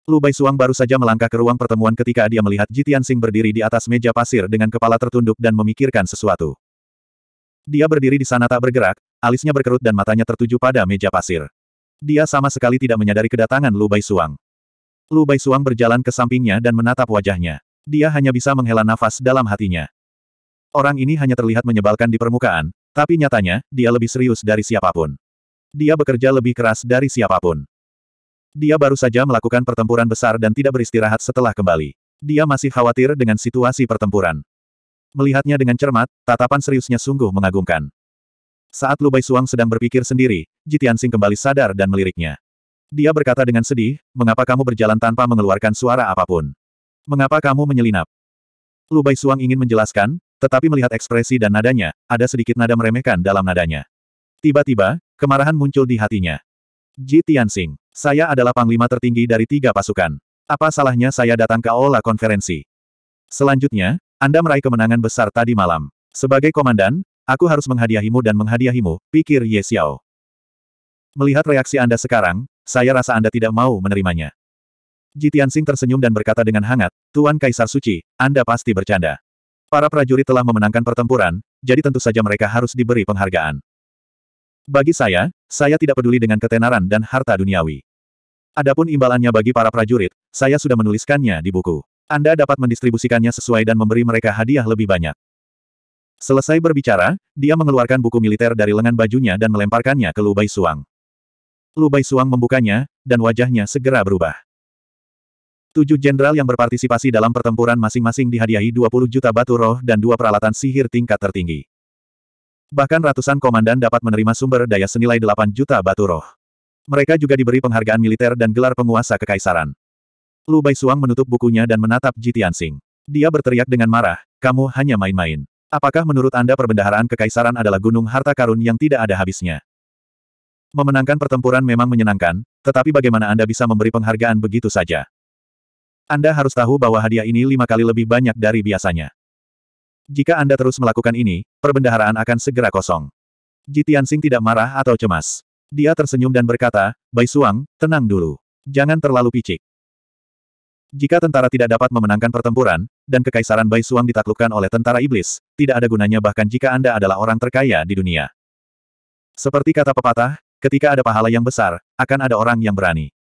Lu Bai Suang baru saja melangkah ke ruang pertemuan ketika dia melihat Jitian Singh berdiri di atas meja pasir dengan kepala tertunduk dan memikirkan sesuatu. Dia berdiri di sana tak bergerak, alisnya berkerut dan matanya tertuju pada meja pasir. Dia sama sekali tidak menyadari kedatangan Lu Bai Suang. Lu Bai Suang berjalan ke sampingnya dan menatap wajahnya. Dia hanya bisa menghela nafas dalam hatinya. Orang ini hanya terlihat menyebalkan di permukaan, tapi nyatanya, dia lebih serius dari siapapun. Dia bekerja lebih keras dari siapapun. Dia baru saja melakukan pertempuran besar dan tidak beristirahat setelah kembali. Dia masih khawatir dengan situasi pertempuran. Melihatnya dengan cermat, tatapan seriusnya sungguh mengagumkan. Saat Lubai Suang sedang berpikir sendiri, Jitiansing kembali sadar dan meliriknya. Dia berkata dengan sedih, mengapa kamu berjalan tanpa mengeluarkan suara apapun? Mengapa kamu menyelinap? Lu Bai Suang ingin menjelaskan, tetapi melihat ekspresi dan nadanya, ada sedikit nada meremehkan dalam nadanya. Tiba-tiba, kemarahan muncul di hatinya. Ji Tianxing, saya adalah panglima tertinggi dari tiga pasukan. Apa salahnya saya datang ke aula konferensi? Selanjutnya, Anda meraih kemenangan besar tadi malam. Sebagai komandan, aku harus menghadiahimu dan menghadiahimu, pikir Ye Xiao. Melihat reaksi Anda sekarang, saya rasa Anda tidak mau menerimanya. Tianxing tersenyum dan berkata dengan hangat, Tuan Kaisar Suci, Anda pasti bercanda. Para prajurit telah memenangkan pertempuran, jadi tentu saja mereka harus diberi penghargaan. Bagi saya, saya tidak peduli dengan ketenaran dan harta duniawi. Adapun imbalannya bagi para prajurit, saya sudah menuliskannya di buku. Anda dapat mendistribusikannya sesuai dan memberi mereka hadiah lebih banyak. Selesai berbicara, dia mengeluarkan buku militer dari lengan bajunya dan melemparkannya ke Lubai Suang. Lu Bai Suang membukanya, dan wajahnya segera berubah. Tujuh jenderal yang berpartisipasi dalam pertempuran masing-masing dihadiahi 20 juta batu roh dan dua peralatan sihir tingkat tertinggi. Bahkan ratusan komandan dapat menerima sumber daya senilai 8 juta batu roh. Mereka juga diberi penghargaan militer dan gelar penguasa kekaisaran. Lu Bai Suang menutup bukunya dan menatap Ji Tianxing. Dia berteriak dengan marah, kamu hanya main-main. Apakah menurut Anda perbendaharaan kekaisaran adalah gunung harta karun yang tidak ada habisnya? Memenangkan pertempuran memang menyenangkan, tetapi bagaimana Anda bisa memberi penghargaan begitu saja? Anda harus tahu bahwa hadiah ini lima kali lebih banyak dari biasanya. Jika Anda terus melakukan ini, perbendaharaan akan segera kosong. Jitian Sing tidak marah atau cemas. Dia tersenyum dan berkata, Bai Suang, tenang dulu. Jangan terlalu picik. Jika tentara tidak dapat memenangkan pertempuran, dan kekaisaran Bai Suang ditaklukkan oleh tentara iblis, tidak ada gunanya bahkan jika Anda adalah orang terkaya di dunia. Seperti kata pepatah, Ketika ada pahala yang besar, akan ada orang yang berani.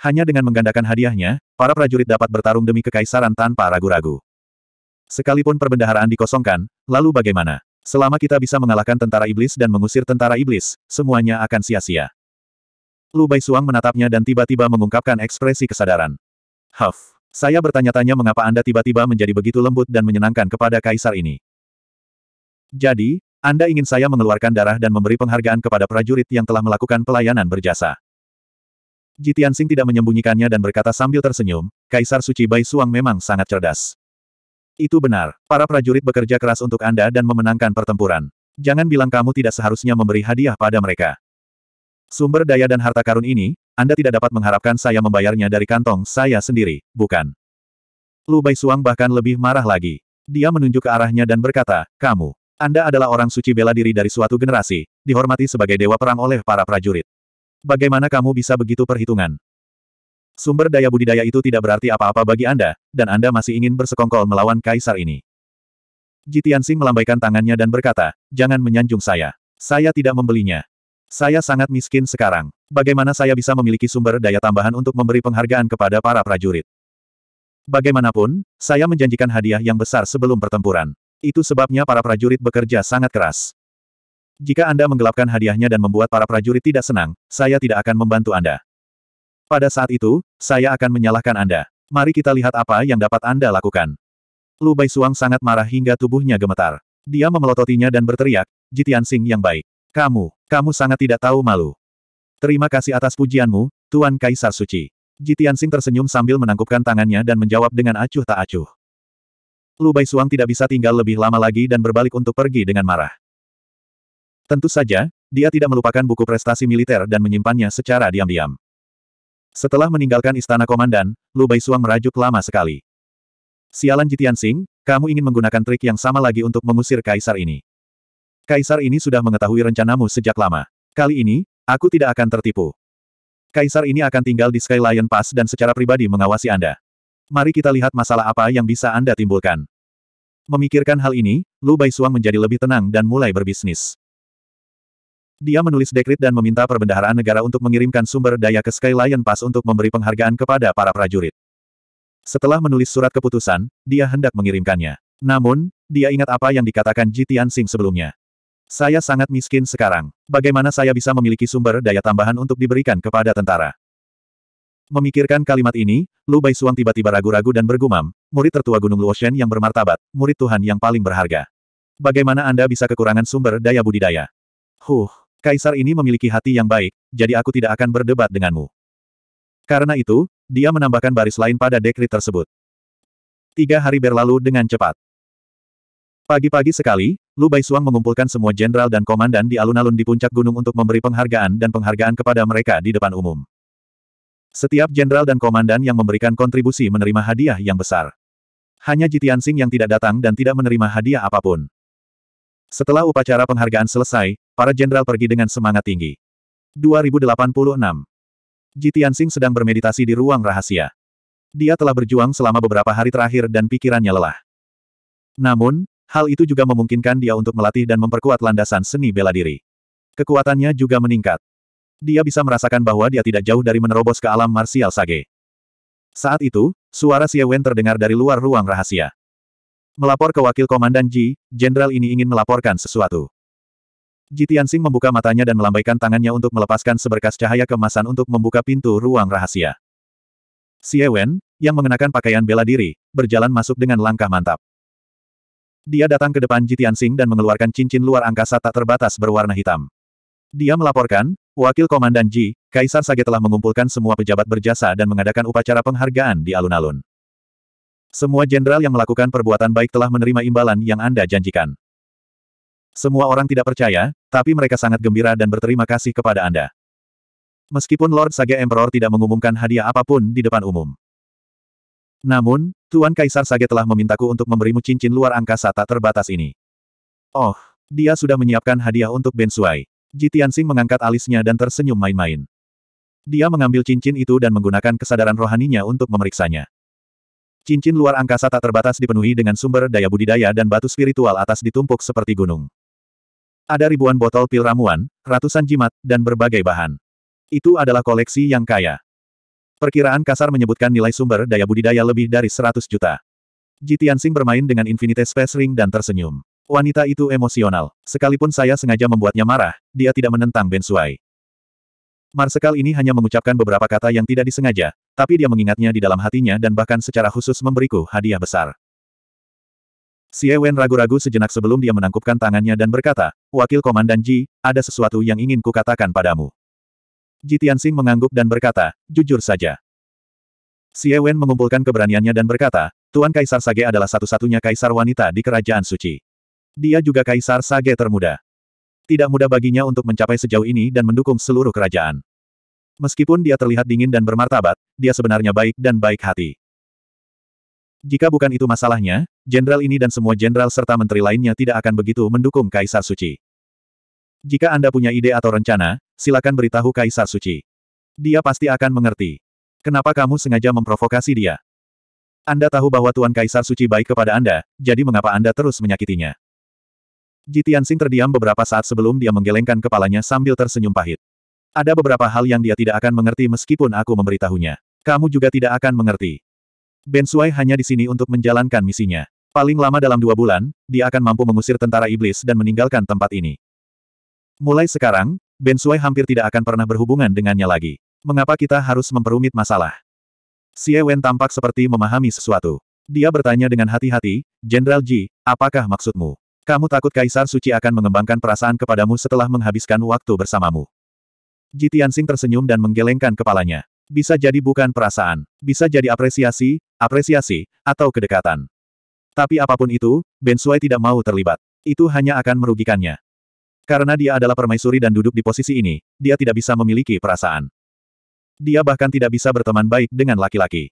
Hanya dengan menggandakan hadiahnya, para prajurit dapat bertarung demi kekaisaran tanpa ragu-ragu. Sekalipun perbendaharaan dikosongkan, lalu bagaimana? Selama kita bisa mengalahkan tentara iblis dan mengusir tentara iblis, semuanya akan sia-sia. Lu Bai Suang menatapnya dan tiba-tiba mengungkapkan ekspresi kesadaran. Huff, saya bertanya-tanya mengapa Anda tiba-tiba menjadi begitu lembut dan menyenangkan kepada kaisar ini. Jadi, anda ingin saya mengeluarkan darah dan memberi penghargaan kepada prajurit yang telah melakukan pelayanan berjasa. Jitian Sing tidak menyembunyikannya dan berkata sambil tersenyum, Kaisar Suci Bai Suang memang sangat cerdas. Itu benar, para prajurit bekerja keras untuk Anda dan memenangkan pertempuran. Jangan bilang kamu tidak seharusnya memberi hadiah pada mereka. Sumber daya dan harta karun ini, Anda tidak dapat mengharapkan saya membayarnya dari kantong saya sendiri, bukan? Lu Bai Suang bahkan lebih marah lagi. Dia menunjuk ke arahnya dan berkata, kamu. Anda adalah orang suci bela diri dari suatu generasi, dihormati sebagai dewa perang oleh para prajurit. Bagaimana kamu bisa begitu perhitungan? Sumber daya budidaya itu tidak berarti apa-apa bagi Anda, dan Anda masih ingin bersekongkol melawan kaisar ini. Jitiansing melambaikan tangannya dan berkata, jangan menyanjung saya. Saya tidak membelinya. Saya sangat miskin sekarang. Bagaimana saya bisa memiliki sumber daya tambahan untuk memberi penghargaan kepada para prajurit? Bagaimanapun, saya menjanjikan hadiah yang besar sebelum pertempuran. Itu sebabnya para prajurit bekerja sangat keras. Jika Anda menggelapkan hadiahnya dan membuat para prajurit tidak senang, saya tidak akan membantu Anda. Pada saat itu, saya akan menyalahkan Anda. Mari kita lihat apa yang dapat Anda lakukan. Lu Bai Suang sangat marah hingga tubuhnya gemetar. Dia memelototinya dan berteriak, Jitian Sing yang baik. Kamu, kamu sangat tidak tahu malu. Terima kasih atas pujianmu, Tuan Kaisar Suci. Jitian Sing tersenyum sambil menangkupkan tangannya dan menjawab dengan acuh tak acuh. Lu Suang tidak bisa tinggal lebih lama lagi dan berbalik untuk pergi dengan marah. Tentu saja, dia tidak melupakan buku prestasi militer dan menyimpannya secara diam-diam. Setelah meninggalkan istana komandan, Lu Suang merajuk lama sekali. Sialan Jitian Sing, kamu ingin menggunakan trik yang sama lagi untuk mengusir kaisar ini. Kaisar ini sudah mengetahui rencanamu sejak lama. Kali ini, aku tidak akan tertipu. Kaisar ini akan tinggal di Sky Lion Pass dan secara pribadi mengawasi Anda. Mari kita lihat masalah apa yang bisa Anda timbulkan. Memikirkan hal ini, Lu Baisuang menjadi lebih tenang dan mulai berbisnis. Dia menulis dekrit dan meminta perbendaharaan negara untuk mengirimkan sumber daya ke Sky Lion Pass untuk memberi penghargaan kepada para prajurit. Setelah menulis surat keputusan, dia hendak mengirimkannya. Namun, dia ingat apa yang dikatakan Jitian Tianxing sebelumnya. Saya sangat miskin sekarang. Bagaimana saya bisa memiliki sumber daya tambahan untuk diberikan kepada tentara? Memikirkan kalimat ini, Lu Bai Suang tiba-tiba ragu-ragu dan bergumam, murid tertua Gunung Luoshen yang bermartabat, murid Tuhan yang paling berharga. Bagaimana Anda bisa kekurangan sumber daya budidaya? Huh, Kaisar ini memiliki hati yang baik, jadi aku tidak akan berdebat denganmu. Karena itu, dia menambahkan baris lain pada dekrit tersebut. Tiga hari berlalu dengan cepat. Pagi-pagi sekali, Lu Bai Suang mengumpulkan semua jenderal dan komandan di alun-alun di puncak gunung untuk memberi penghargaan dan penghargaan kepada mereka di depan umum. Setiap jenderal dan komandan yang memberikan kontribusi menerima hadiah yang besar. Hanya Jitian Sing yang tidak datang dan tidak menerima hadiah apapun. Setelah upacara penghargaan selesai, para jenderal pergi dengan semangat tinggi. 2086 Jitian Sing sedang bermeditasi di ruang rahasia. Dia telah berjuang selama beberapa hari terakhir dan pikirannya lelah. Namun, hal itu juga memungkinkan dia untuk melatih dan memperkuat landasan seni bela diri. Kekuatannya juga meningkat. Dia bisa merasakan bahwa dia tidak jauh dari menerobos ke alam marsial Sage. Saat itu, suara Xie Wen terdengar dari luar ruang rahasia. Melapor ke wakil komandan Ji, jenderal ini ingin melaporkan sesuatu. Ji Tianxing membuka matanya dan melambaikan tangannya untuk melepaskan seberkas cahaya kemasan untuk membuka pintu ruang rahasia. Xie Wen, yang mengenakan pakaian bela diri, berjalan masuk dengan langkah mantap. Dia datang ke depan Ji Tianxing dan mengeluarkan cincin luar angkasa tak terbatas berwarna hitam. Dia melaporkan, Wakil Komandan Ji, Kaisar Sage telah mengumpulkan semua pejabat berjasa dan mengadakan upacara penghargaan di alun-alun. Semua jenderal yang melakukan perbuatan baik telah menerima imbalan yang Anda janjikan. Semua orang tidak percaya, tapi mereka sangat gembira dan berterima kasih kepada Anda. Meskipun Lord Sage Emperor tidak mengumumkan hadiah apapun di depan umum. Namun, Tuan Kaisar Sage telah memintaku untuk memberimu cincin luar angkasa tak terbatas ini. Oh, dia sudah menyiapkan hadiah untuk Ben Suai. Ji Tianxing mengangkat alisnya dan tersenyum main-main. Dia mengambil cincin itu dan menggunakan kesadaran rohaninya untuk memeriksanya. Cincin luar angkasa tak terbatas dipenuhi dengan sumber daya budidaya dan batu spiritual atas ditumpuk seperti gunung. Ada ribuan botol pil ramuan, ratusan jimat, dan berbagai bahan. Itu adalah koleksi yang kaya. Perkiraan kasar menyebutkan nilai sumber daya budidaya lebih dari 100 juta. Jitian Jitiansing bermain dengan Infinite Space Ring dan tersenyum. Wanita itu emosional. Sekalipun saya sengaja membuatnya marah, dia tidak menentang Ben Suai. Marsekal ini hanya mengucapkan beberapa kata yang tidak disengaja, tapi dia mengingatnya di dalam hatinya dan bahkan secara khusus memberiku hadiah besar. Xie Wen ragu-ragu sejenak sebelum dia menangkupkan tangannya dan berkata, Wakil Komandan Ji, ada sesuatu yang ingin ku katakan padamu. Ji Tianxing mengangguk dan berkata, jujur saja. Xie Wen mengumpulkan keberaniannya dan berkata, Tuan Kaisar Sage adalah satu-satunya kaisar wanita di Kerajaan Suci. Dia juga kaisar sage termuda. Tidak mudah baginya untuk mencapai sejauh ini dan mendukung seluruh kerajaan. Meskipun dia terlihat dingin dan bermartabat, dia sebenarnya baik dan baik hati. Jika bukan itu masalahnya, jenderal ini dan semua jenderal serta menteri lainnya tidak akan begitu mendukung Kaisar Suci. Jika Anda punya ide atau rencana, silakan beritahu Kaisar Suci. Dia pasti akan mengerti. Kenapa kamu sengaja memprovokasi dia? Anda tahu bahwa Tuan Kaisar Suci baik kepada Anda, jadi mengapa Anda terus menyakitinya? Ji Tianxing terdiam beberapa saat sebelum dia menggelengkan kepalanya sambil tersenyum pahit. Ada beberapa hal yang dia tidak akan mengerti meskipun aku memberitahunya. Kamu juga tidak akan mengerti. Ben Suai hanya di sini untuk menjalankan misinya. Paling lama dalam dua bulan, dia akan mampu mengusir tentara iblis dan meninggalkan tempat ini. Mulai sekarang, Ben Suai hampir tidak akan pernah berhubungan dengannya lagi. Mengapa kita harus memperumit masalah? Xie Wen tampak seperti memahami sesuatu. Dia bertanya dengan hati-hati, Jenderal Ji, apakah maksudmu? Kamu takut Kaisar Suci akan mengembangkan perasaan kepadamu setelah menghabiskan waktu bersamamu. Jitiansing tersenyum dan menggelengkan kepalanya. Bisa jadi bukan perasaan, bisa jadi apresiasi, apresiasi, atau kedekatan. Tapi apapun itu, Ben Suai tidak mau terlibat. Itu hanya akan merugikannya. Karena dia adalah permaisuri dan duduk di posisi ini, dia tidak bisa memiliki perasaan. Dia bahkan tidak bisa berteman baik dengan laki-laki.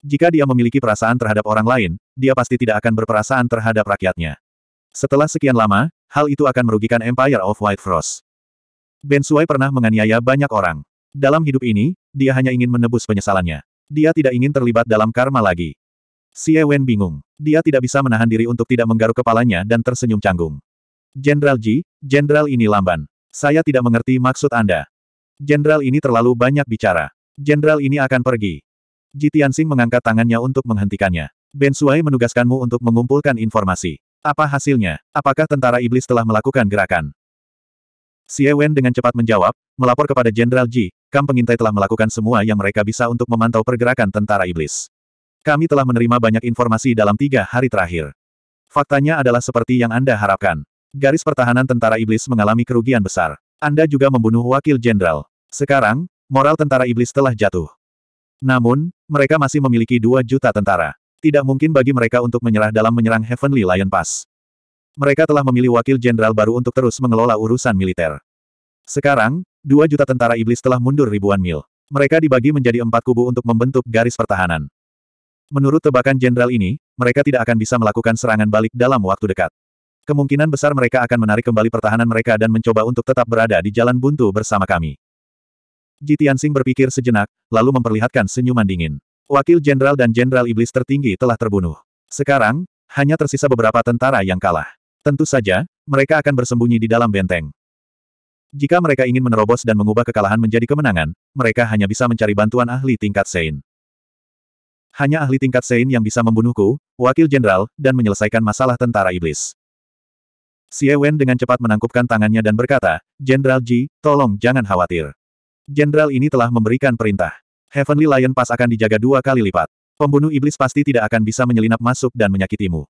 Jika dia memiliki perasaan terhadap orang lain, dia pasti tidak akan berperasaan terhadap rakyatnya. Setelah sekian lama, hal itu akan merugikan Empire of White Frost. Ben Sui pernah menganiaya banyak orang. Dalam hidup ini, dia hanya ingin menebus penyesalannya. Dia tidak ingin terlibat dalam karma lagi. Xie Wen bingung. Dia tidak bisa menahan diri untuk tidak menggaruk kepalanya dan tersenyum canggung. Jenderal Ji, jenderal ini lamban. Saya tidak mengerti maksud Anda. Jenderal ini terlalu banyak bicara. Jenderal ini akan pergi. Ji Tianxing mengangkat tangannya untuk menghentikannya. Ben Sui menugaskanmu untuk mengumpulkan informasi. Apa hasilnya? Apakah tentara iblis telah melakukan gerakan? Xie Wen dengan cepat menjawab, melapor kepada Jenderal Ji, Kam pengintai telah melakukan semua yang mereka bisa untuk memantau pergerakan tentara iblis. Kami telah menerima banyak informasi dalam tiga hari terakhir. Faktanya adalah seperti yang Anda harapkan. Garis pertahanan tentara iblis mengalami kerugian besar. Anda juga membunuh wakil jenderal. Sekarang, moral tentara iblis telah jatuh. Namun, mereka masih memiliki dua juta tentara. Tidak mungkin bagi mereka untuk menyerah dalam menyerang Heavenly Lion Pass. Mereka telah memilih wakil jenderal baru untuk terus mengelola urusan militer. Sekarang, dua juta tentara iblis telah mundur ribuan mil. Mereka dibagi menjadi empat kubu untuk membentuk garis pertahanan. Menurut tebakan jenderal ini, mereka tidak akan bisa melakukan serangan balik dalam waktu dekat. Kemungkinan besar mereka akan menarik kembali pertahanan mereka dan mencoba untuk tetap berada di jalan buntu bersama kami. Jitiansing berpikir sejenak, lalu memperlihatkan senyuman dingin. Wakil jenderal dan jenderal iblis tertinggi telah terbunuh. Sekarang, hanya tersisa beberapa tentara yang kalah. Tentu saja, mereka akan bersembunyi di dalam benteng. Jika mereka ingin menerobos dan mengubah kekalahan menjadi kemenangan, mereka hanya bisa mencari bantuan ahli tingkat Sein. Hanya ahli tingkat Sein yang bisa membunuhku, wakil jenderal, dan menyelesaikan masalah tentara iblis. Xie Wen dengan cepat menangkupkan tangannya dan berkata, Jenderal Ji, tolong jangan khawatir. Jenderal ini telah memberikan perintah. Heavenly Lion pas akan dijaga dua kali lipat. Pembunuh iblis pasti tidak akan bisa menyelinap masuk dan menyakitimu.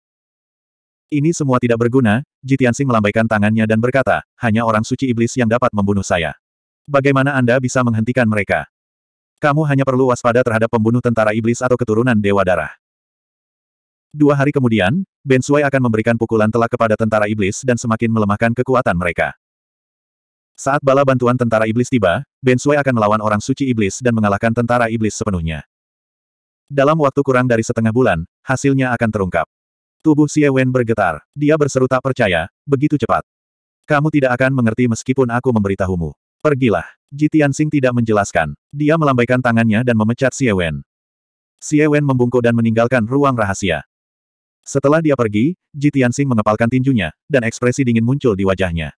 Ini semua tidak berguna, Jitiansing melambaikan tangannya dan berkata, hanya orang suci iblis yang dapat membunuh saya. Bagaimana Anda bisa menghentikan mereka? Kamu hanya perlu waspada terhadap pembunuh tentara iblis atau keturunan Dewa Darah. Dua hari kemudian, Ben Sui akan memberikan pukulan telak kepada tentara iblis dan semakin melemahkan kekuatan mereka. Saat bala bantuan tentara iblis tiba, Ben Sui akan melawan orang suci iblis dan mengalahkan tentara iblis sepenuhnya. Dalam waktu kurang dari setengah bulan, hasilnya akan terungkap. Tubuh Xie Wen bergetar. Dia berseru tak percaya, begitu cepat. Kamu tidak akan mengerti meskipun aku memberitahumu. Pergilah. Jitian Sing tidak menjelaskan. Dia melambaikan tangannya dan memecat Xie Wen. Xie Wen membungkuk dan meninggalkan ruang rahasia. Setelah dia pergi, Jitian Sing mengepalkan tinjunya, dan ekspresi dingin muncul di wajahnya.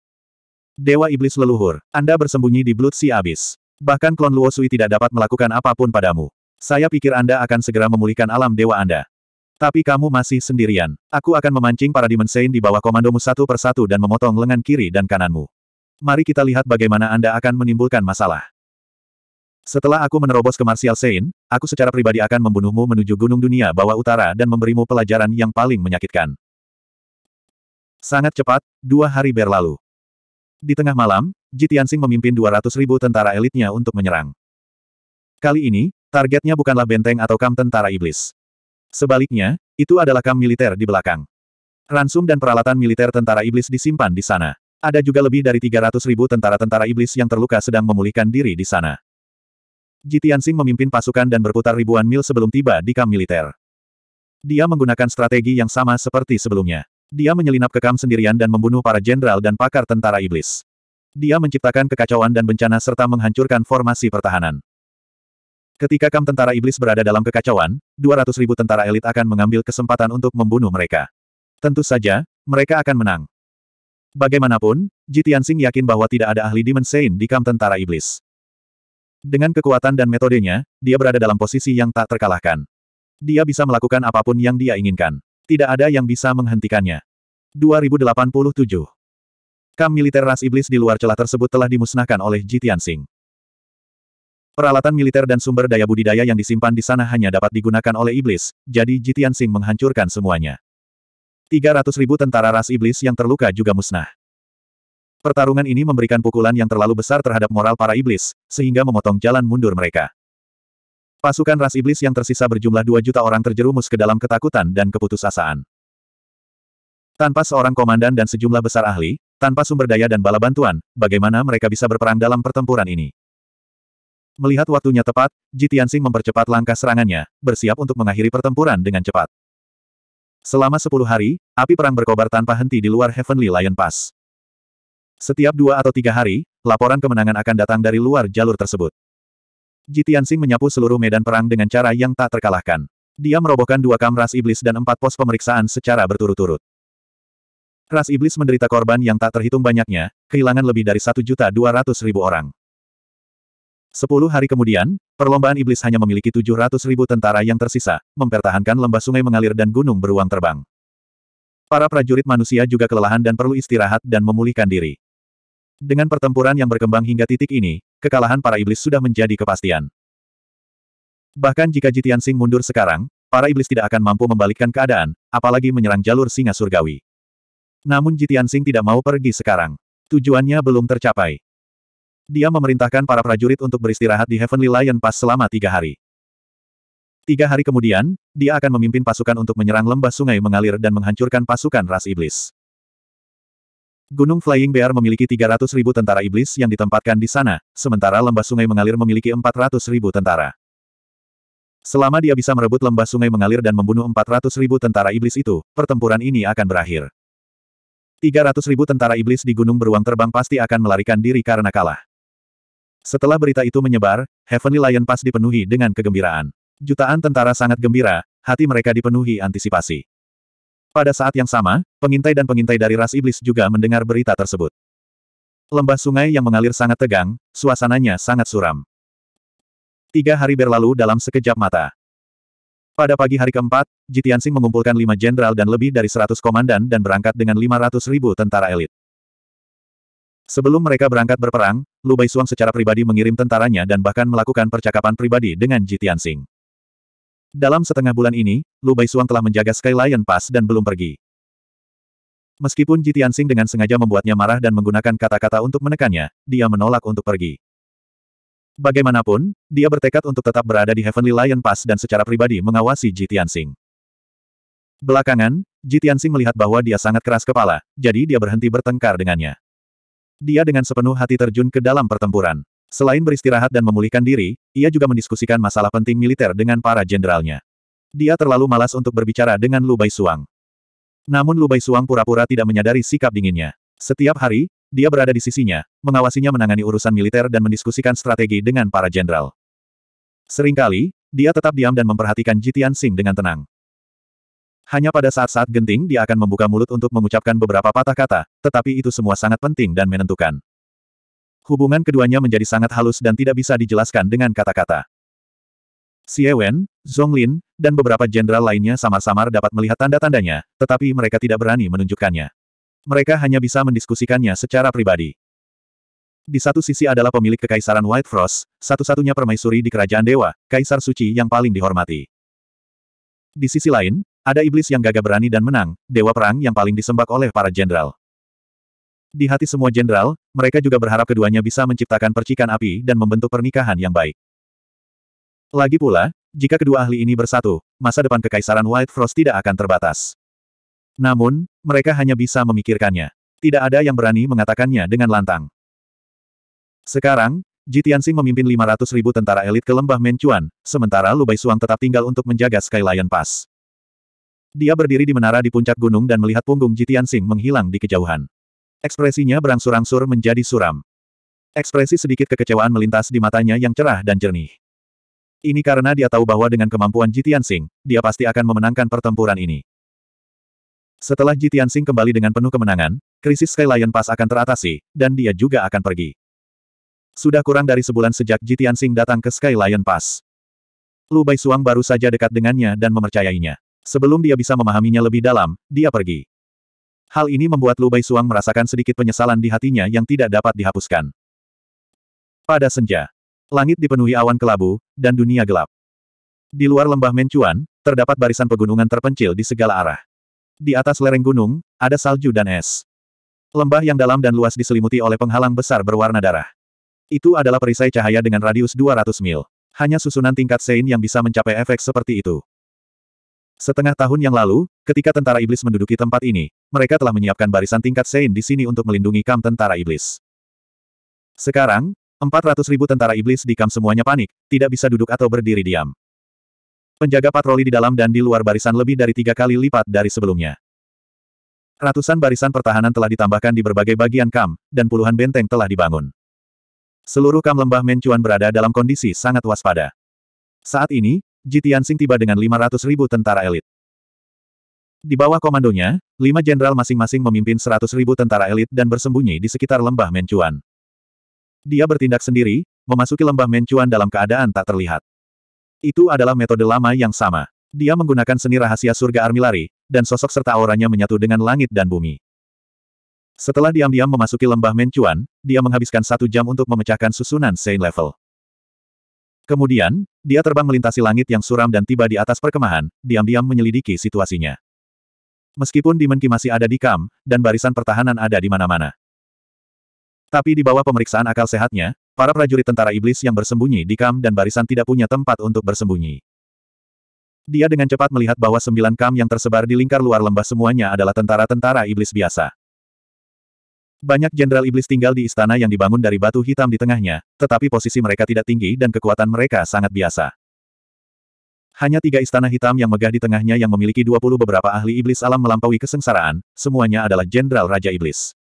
Dewa Iblis Leluhur, Anda bersembunyi di Blood Sea Abyss. Bahkan klon Luo Sui tidak dapat melakukan apapun padamu. Saya pikir Anda akan segera memulihkan alam dewa Anda. Tapi kamu masih sendirian. Aku akan memancing para dimensein di bawah komandomu satu persatu dan memotong lengan kiri dan kananmu. Mari kita lihat bagaimana Anda akan menimbulkan masalah. Setelah aku menerobos ke Martial Sein, aku secara pribadi akan membunuhmu menuju Gunung Dunia bawah utara dan memberimu pelajaran yang paling menyakitkan. Sangat cepat, dua hari berlalu. Di tengah malam, Jitiansing memimpin 200 ribu tentara elitnya untuk menyerang. Kali ini, targetnya bukanlah benteng atau kam tentara iblis. Sebaliknya, itu adalah kam militer di belakang. Ransum dan peralatan militer tentara iblis disimpan di sana. Ada juga lebih dari 300 ribu tentara-tentara iblis yang terluka sedang memulihkan diri di sana. Jitiansing memimpin pasukan dan berputar ribuan mil sebelum tiba di kam militer. Dia menggunakan strategi yang sama seperti sebelumnya. Dia menyelinap ke kamp sendirian dan membunuh para jenderal dan pakar tentara iblis. Dia menciptakan kekacauan dan bencana serta menghancurkan formasi pertahanan. Ketika kam tentara iblis berada dalam kekacauan, 200 ribu tentara elit akan mengambil kesempatan untuk membunuh mereka. Tentu saja, mereka akan menang. Bagaimanapun, Jitian Singh yakin bahwa tidak ada ahli Saint di kam tentara iblis. Dengan kekuatan dan metodenya, dia berada dalam posisi yang tak terkalahkan. Dia bisa melakukan apapun yang dia inginkan. Tidak ada yang bisa menghentikannya. 2087 Kam militer ras iblis di luar celah tersebut telah dimusnahkan oleh Jitian Singh. Peralatan militer dan sumber daya budidaya yang disimpan di sana hanya dapat digunakan oleh iblis, jadi Jitian Singh menghancurkan semuanya. 300 ribu tentara ras iblis yang terluka juga musnah. Pertarungan ini memberikan pukulan yang terlalu besar terhadap moral para iblis, sehingga memotong jalan mundur mereka. Pasukan ras iblis yang tersisa berjumlah dua juta orang terjerumus ke dalam ketakutan dan keputusasaan. Tanpa seorang komandan dan sejumlah besar ahli, tanpa sumber daya dan bala bantuan, bagaimana mereka bisa berperang dalam pertempuran ini? Melihat waktunya tepat, Jitiansing mempercepat langkah serangannya, bersiap untuk mengakhiri pertempuran dengan cepat. Selama sepuluh hari, api perang berkobar tanpa henti di luar Heavenly Lion Pass. Setiap dua atau tiga hari, laporan kemenangan akan datang dari luar jalur tersebut. Jitiansing menyapu seluruh medan perang dengan cara yang tak terkalahkan. Dia merobohkan dua kam iblis dan empat pos pemeriksaan secara berturut-turut. Ras iblis menderita korban yang tak terhitung banyaknya, kehilangan lebih dari 1.200.000 orang. Sepuluh hari kemudian, perlombaan iblis hanya memiliki 700.000 tentara yang tersisa, mempertahankan lembah sungai mengalir dan gunung beruang terbang. Para prajurit manusia juga kelelahan dan perlu istirahat dan memulihkan diri. Dengan pertempuran yang berkembang hingga titik ini, kekalahan para iblis sudah menjadi kepastian. Bahkan jika Jitian Sing mundur sekarang, para iblis tidak akan mampu membalikkan keadaan, apalagi menyerang jalur singa surgawi. Namun Jitian Sing tidak mau pergi sekarang. Tujuannya belum tercapai. Dia memerintahkan para prajurit untuk beristirahat di Heavenly Lion Pass selama tiga hari. Tiga hari kemudian, dia akan memimpin pasukan untuk menyerang lembah sungai mengalir dan menghancurkan pasukan ras iblis. Gunung Flying Bear memiliki 300 tentara iblis yang ditempatkan di sana, sementara lembah sungai mengalir memiliki 400 tentara. Selama dia bisa merebut lembah sungai mengalir dan membunuh 400 tentara iblis itu, pertempuran ini akan berakhir. 300 tentara iblis di gunung beruang terbang pasti akan melarikan diri karena kalah. Setelah berita itu menyebar, Heavenly Lion Pass dipenuhi dengan kegembiraan. Jutaan tentara sangat gembira, hati mereka dipenuhi antisipasi. Pada saat yang sama, pengintai dan pengintai dari ras iblis juga mendengar berita tersebut. Lembah sungai yang mengalir sangat tegang, suasananya sangat suram. Tiga hari berlalu dalam sekejap mata. Pada pagi hari keempat, Jitiansing mengumpulkan lima jenderal dan lebih dari seratus komandan dan berangkat dengan lima ratus ribu tentara elit. Sebelum mereka berangkat berperang, Lu Suang secara pribadi mengirim tentaranya dan bahkan melakukan percakapan pribadi dengan Jitiansing. Dalam setengah bulan ini, Lu Bai Suang telah menjaga Sky Lion Pass dan belum pergi. Meskipun Tianxing dengan sengaja membuatnya marah dan menggunakan kata-kata untuk menekannya, dia menolak untuk pergi. Bagaimanapun, dia bertekad untuk tetap berada di Heavenly Lion Pass dan secara pribadi mengawasi Tianxing. Belakangan, Tianxing melihat bahwa dia sangat keras kepala, jadi dia berhenti bertengkar dengannya. Dia dengan sepenuh hati terjun ke dalam pertempuran. Selain beristirahat dan memulihkan diri, ia juga mendiskusikan masalah penting militer dengan para jenderalnya. Dia terlalu malas untuk berbicara dengan Lubai Suang. Namun Lubai Suang pura-pura tidak menyadari sikap dinginnya. Setiap hari, dia berada di sisinya, mengawasinya menangani urusan militer dan mendiskusikan strategi dengan para jenderal. Seringkali, dia tetap diam dan memperhatikan Jitian Sing dengan tenang. Hanya pada saat-saat genting dia akan membuka mulut untuk mengucapkan beberapa patah kata, tetapi itu semua sangat penting dan menentukan. Hubungan keduanya menjadi sangat halus dan tidak bisa dijelaskan dengan kata-kata. Xie Wen, Zonglin, dan beberapa jenderal lainnya samar-samar dapat melihat tanda-tandanya, tetapi mereka tidak berani menunjukkannya. Mereka hanya bisa mendiskusikannya secara pribadi. Di satu sisi adalah pemilik kekaisaran White Frost, satu-satunya permaisuri di kerajaan dewa, kaisar suci yang paling dihormati. Di sisi lain, ada iblis yang gagah berani dan menang, dewa perang yang paling disembah oleh para jenderal. Di hati semua jenderal, mereka juga berharap keduanya bisa menciptakan percikan api dan membentuk pernikahan yang baik. Lagi pula, jika kedua ahli ini bersatu, masa depan kekaisaran White Frost tidak akan terbatas. Namun, mereka hanya bisa memikirkannya. Tidak ada yang berani mengatakannya dengan lantang. Sekarang, Ji Tianxing memimpin 500 ribu tentara elit ke lembah Mencuan, sementara Lu Suang tetap tinggal untuk menjaga Skyline Pass. Dia berdiri di menara di puncak gunung dan melihat punggung Ji menghilang di kejauhan. Ekspresinya berangsur-angsur menjadi suram. Ekspresi sedikit kekecewaan melintas di matanya yang cerah dan jernih. Ini karena dia tahu bahwa dengan kemampuan Jitian Sing, dia pasti akan memenangkan pertempuran ini. Setelah Jitian Sing kembali dengan penuh kemenangan, krisis Sky Lion Pass akan teratasi, dan dia juga akan pergi. Sudah kurang dari sebulan sejak Jitian Sing datang ke Sky Lion Pass. Lu Bai Suang baru saja dekat dengannya dan memercayainya. Sebelum dia bisa memahaminya lebih dalam, dia pergi. Hal ini membuat Lubai Suang merasakan sedikit penyesalan di hatinya yang tidak dapat dihapuskan. Pada senja, langit dipenuhi awan kelabu, dan dunia gelap. Di luar lembah Mencuan, terdapat barisan pegunungan terpencil di segala arah. Di atas lereng gunung, ada salju dan es. Lembah yang dalam dan luas diselimuti oleh penghalang besar berwarna darah. Itu adalah perisai cahaya dengan radius 200 mil. Hanya susunan tingkat Sein yang bisa mencapai efek seperti itu. Setengah tahun yang lalu, ketika tentara iblis menduduki tempat ini, mereka telah menyiapkan barisan tingkat Sein di sini untuk melindungi kam tentara iblis. Sekarang, 400 ribu tentara iblis di kam semuanya panik, tidak bisa duduk atau berdiri diam. Penjaga patroli di dalam dan di luar barisan lebih dari tiga kali lipat dari sebelumnya. Ratusan barisan pertahanan telah ditambahkan di berbagai bagian kam, dan puluhan benteng telah dibangun. Seluruh kam lembah Mencuan berada dalam kondisi sangat waspada. Saat ini, Jitiansing tiba dengan 500 ribu tentara elit. Di bawah komandonya, lima jenderal masing-masing memimpin 100 ribu tentara elit dan bersembunyi di sekitar lembah Mencuan. Dia bertindak sendiri, memasuki lembah Mencuan dalam keadaan tak terlihat. Itu adalah metode lama yang sama. Dia menggunakan seni rahasia surga armilari, dan sosok serta auranya menyatu dengan langit dan bumi. Setelah diam-diam memasuki lembah Mencuan, dia menghabiskan satu jam untuk memecahkan susunan Saint Level. Kemudian, dia terbang melintasi langit yang suram dan tiba di atas perkemahan, diam-diam menyelidiki situasinya. Meskipun Ki masih ada di kam, dan barisan pertahanan ada di mana-mana. Tapi di bawah pemeriksaan akal sehatnya, para prajurit tentara iblis yang bersembunyi di kam dan barisan tidak punya tempat untuk bersembunyi. Dia dengan cepat melihat bahwa sembilan kam yang tersebar di lingkar luar lembah semuanya adalah tentara-tentara iblis biasa. Banyak jenderal iblis tinggal di istana yang dibangun dari batu hitam di tengahnya, tetapi posisi mereka tidak tinggi dan kekuatan mereka sangat biasa. Hanya tiga istana hitam yang megah di tengahnya yang memiliki 20 beberapa ahli iblis alam melampaui kesengsaraan, semuanya adalah jenderal Raja Iblis.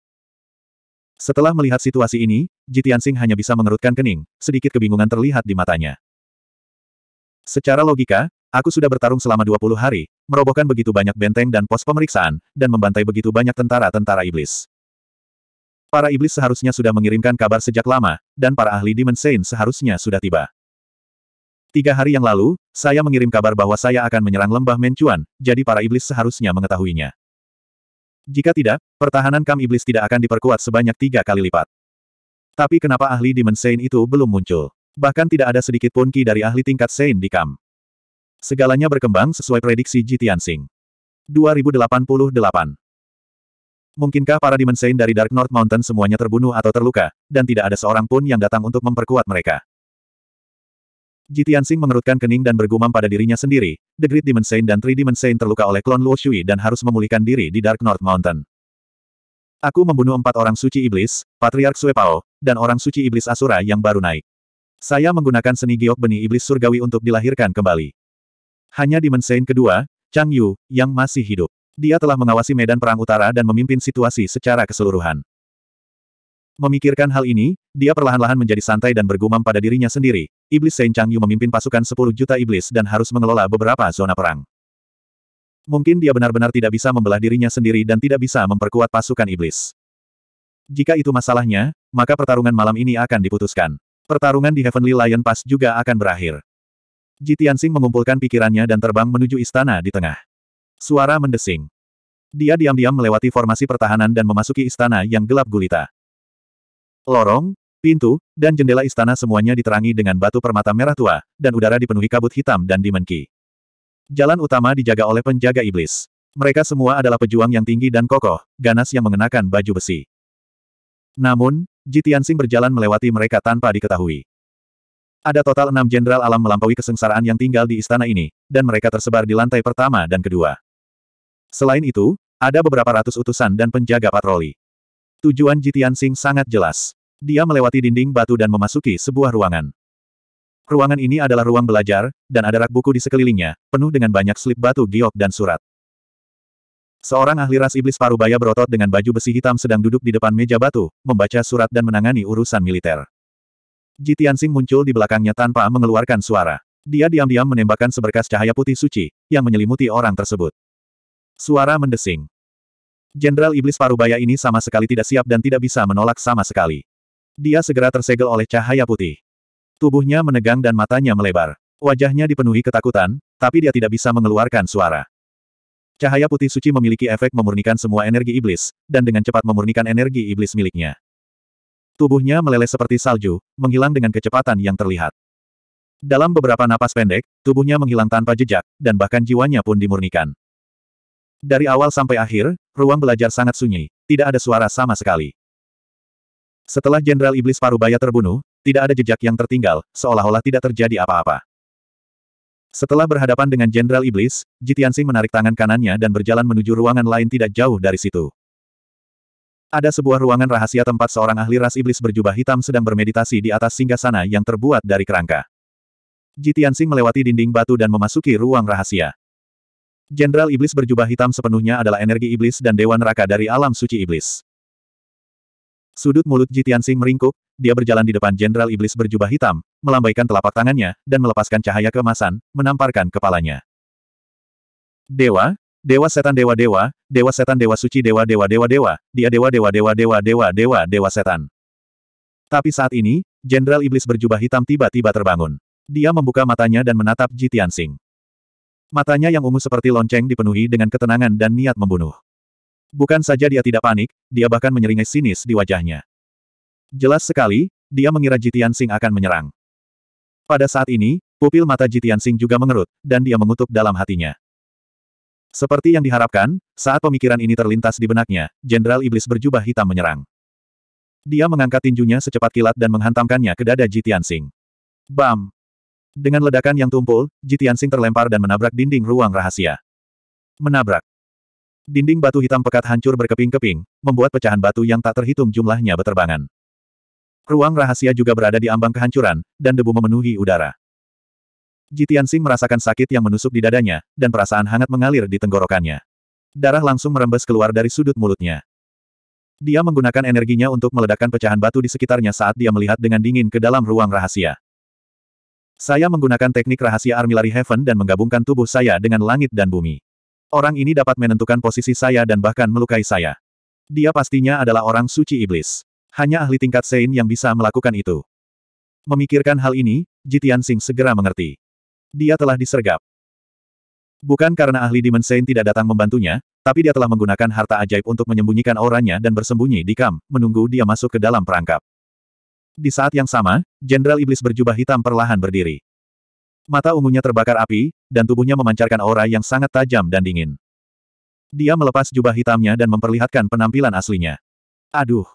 Setelah melihat situasi ini, Jitian Singh hanya bisa mengerutkan kening, sedikit kebingungan terlihat di matanya. Secara logika, aku sudah bertarung selama 20 hari, merobohkan begitu banyak benteng dan pos pemeriksaan, dan membantai begitu banyak tentara-tentara iblis. Para iblis seharusnya sudah mengirimkan kabar sejak lama, dan para ahli Demon Saint seharusnya sudah tiba. Tiga hari yang lalu, saya mengirim kabar bahwa saya akan menyerang lembah Mencuan, jadi para iblis seharusnya mengetahuinya. Jika tidak, pertahanan kam iblis tidak akan diperkuat sebanyak tiga kali lipat. Tapi kenapa ahli Demon Saint itu belum muncul? Bahkan tidak ada sedikit pun ki dari ahli tingkat Saint di kam. Segalanya berkembang sesuai prediksi Jitian Singh. 2088 Mungkinkah para Demon dari Dark North Mountain semuanya terbunuh atau terluka, dan tidak ada seorang pun yang datang untuk memperkuat mereka? Jitian Sing mengerutkan kening dan bergumam pada dirinya sendiri, The Great Demon Saint dan Three Demon Saint terluka oleh klon Luo Shui dan harus memulihkan diri di Dark North Mountain. Aku membunuh empat orang suci iblis, Patriark Sue Pao, dan orang suci iblis Asura yang baru naik. Saya menggunakan seni giok benih iblis surgawi untuk dilahirkan kembali. Hanya Demon Saint kedua, Chang Yu, yang masih hidup. Dia telah mengawasi medan perang utara dan memimpin situasi secara keseluruhan. Memikirkan hal ini, dia perlahan-lahan menjadi santai dan bergumam pada dirinya sendiri. Iblis Saint Chang Yu memimpin pasukan 10 juta iblis dan harus mengelola beberapa zona perang. Mungkin dia benar-benar tidak bisa membelah dirinya sendiri dan tidak bisa memperkuat pasukan iblis. Jika itu masalahnya, maka pertarungan malam ini akan diputuskan. Pertarungan di Heavenly Lion Pass juga akan berakhir. Jitiansing mengumpulkan pikirannya dan terbang menuju istana di tengah. Suara mendesing. Dia diam-diam melewati formasi pertahanan dan memasuki istana yang gelap gulita. Lorong, pintu, dan jendela istana semuanya diterangi dengan batu permata merah tua, dan udara dipenuhi kabut hitam dan dimenki. Jalan utama dijaga oleh penjaga iblis. Mereka semua adalah pejuang yang tinggi dan kokoh, ganas yang mengenakan baju besi. Namun, Jitiansing berjalan melewati mereka tanpa diketahui. Ada total enam jenderal alam melampaui kesengsaraan yang tinggal di istana ini, dan mereka tersebar di lantai pertama dan kedua. Selain itu, ada beberapa ratus utusan dan penjaga patroli. Tujuan Jitian Sing sangat jelas. Dia melewati dinding batu dan memasuki sebuah ruangan. Ruangan ini adalah ruang belajar, dan ada rak buku di sekelilingnya, penuh dengan banyak slip batu giok dan surat. Seorang ahli ras iblis parubaya berotot dengan baju besi hitam sedang duduk di depan meja batu, membaca surat dan menangani urusan militer. Jitian Sing muncul di belakangnya tanpa mengeluarkan suara. Dia diam-diam menembakkan seberkas cahaya putih suci, yang menyelimuti orang tersebut. Suara mendesing. Jenderal Iblis Parubaya ini sama sekali tidak siap dan tidak bisa menolak sama sekali. Dia segera tersegel oleh cahaya putih. Tubuhnya menegang dan matanya melebar. Wajahnya dipenuhi ketakutan, tapi dia tidak bisa mengeluarkan suara. Cahaya putih suci memiliki efek memurnikan semua energi iblis, dan dengan cepat memurnikan energi iblis miliknya. Tubuhnya meleleh seperti salju, menghilang dengan kecepatan yang terlihat. Dalam beberapa napas pendek, tubuhnya menghilang tanpa jejak, dan bahkan jiwanya pun dimurnikan. Dari awal sampai akhir, ruang belajar sangat sunyi, tidak ada suara sama sekali. Setelah Jenderal Iblis Parubaya terbunuh, tidak ada jejak yang tertinggal, seolah-olah tidak terjadi apa-apa. Setelah berhadapan dengan Jenderal Iblis, Jitiansing menarik tangan kanannya dan berjalan menuju ruangan lain tidak jauh dari situ. Ada sebuah ruangan rahasia tempat seorang ahli ras iblis berjubah hitam sedang bermeditasi di atas singgasana yang terbuat dari kerangka. Jitiansing melewati dinding batu dan memasuki ruang rahasia. Jenderal Iblis berjubah hitam sepenuhnya adalah energi iblis dan dewa neraka dari alam suci iblis. Sudut mulut Ji Tianxing meringkuk, dia berjalan di depan Jenderal Iblis berjubah hitam, melambaikan telapak tangannya, dan melepaskan cahaya keemasan, menamparkan kepalanya. Dewa, dewa setan dewa dewa, dewa setan dewa suci dewa dewa dewa dewa, dia dewa dewa dewa dewa dewa dewa dewa setan. Tapi saat ini, Jenderal Iblis berjubah hitam tiba-tiba terbangun. Dia membuka matanya dan menatap Ji Tianxing. Matanya yang ungu seperti lonceng dipenuhi dengan ketenangan dan niat membunuh. Bukan saja dia tidak panik, dia bahkan menyeringai sinis di wajahnya. Jelas sekali, dia mengira Jitian Sing akan menyerang. Pada saat ini, pupil mata Jitian Sing juga mengerut, dan dia mengutuk dalam hatinya. Seperti yang diharapkan, saat pemikiran ini terlintas di benaknya, Jenderal Iblis berjubah hitam menyerang. Dia mengangkat tinjunya secepat kilat dan menghantamkannya ke dada Jitian Sing. Bam! Dengan ledakan yang tumpul, Jitian Sing terlempar dan menabrak dinding ruang rahasia. Menabrak. Dinding batu hitam pekat hancur berkeping-keping, membuat pecahan batu yang tak terhitung jumlahnya beterbangan. Ruang rahasia juga berada di ambang kehancuran, dan debu memenuhi udara. Jitian Sing merasakan sakit yang menusuk di dadanya, dan perasaan hangat mengalir di tenggorokannya. Darah langsung merembes keluar dari sudut mulutnya. Dia menggunakan energinya untuk meledakkan pecahan batu di sekitarnya saat dia melihat dengan dingin ke dalam ruang rahasia. Saya menggunakan teknik rahasia Armillary Heaven dan menggabungkan tubuh saya dengan langit dan bumi. Orang ini dapat menentukan posisi saya dan bahkan melukai saya. Dia pastinya adalah orang suci iblis. Hanya ahli tingkat Sein yang bisa melakukan itu. Memikirkan hal ini, Jitian Sing segera mengerti. Dia telah disergap. Bukan karena ahli Demon Sein tidak datang membantunya, tapi dia telah menggunakan harta ajaib untuk menyembunyikan orangnya dan bersembunyi di kam, menunggu dia masuk ke dalam perangkap. Di saat yang sama, Jenderal Iblis berjubah hitam perlahan berdiri. Mata ungunya terbakar api, dan tubuhnya memancarkan aura yang sangat tajam dan dingin. Dia melepas jubah hitamnya dan memperlihatkan penampilan aslinya. Aduh!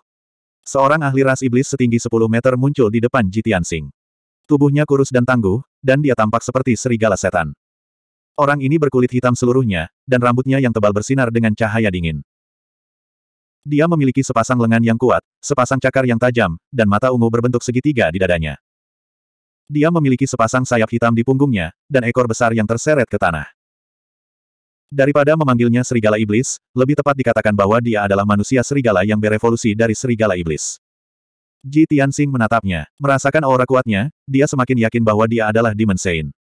Seorang ahli ras iblis setinggi 10 meter muncul di depan Jitian Sing. Tubuhnya kurus dan tangguh, dan dia tampak seperti serigala setan. Orang ini berkulit hitam seluruhnya, dan rambutnya yang tebal bersinar dengan cahaya dingin. Dia memiliki sepasang lengan yang kuat, sepasang cakar yang tajam, dan mata ungu berbentuk segitiga di dadanya. Dia memiliki sepasang sayap hitam di punggungnya, dan ekor besar yang terseret ke tanah. Daripada memanggilnya serigala iblis, lebih tepat dikatakan bahwa dia adalah manusia serigala yang berevolusi dari serigala iblis. Ji Tianxing menatapnya, merasakan aura kuatnya, dia semakin yakin bahwa dia adalah Demon Sein.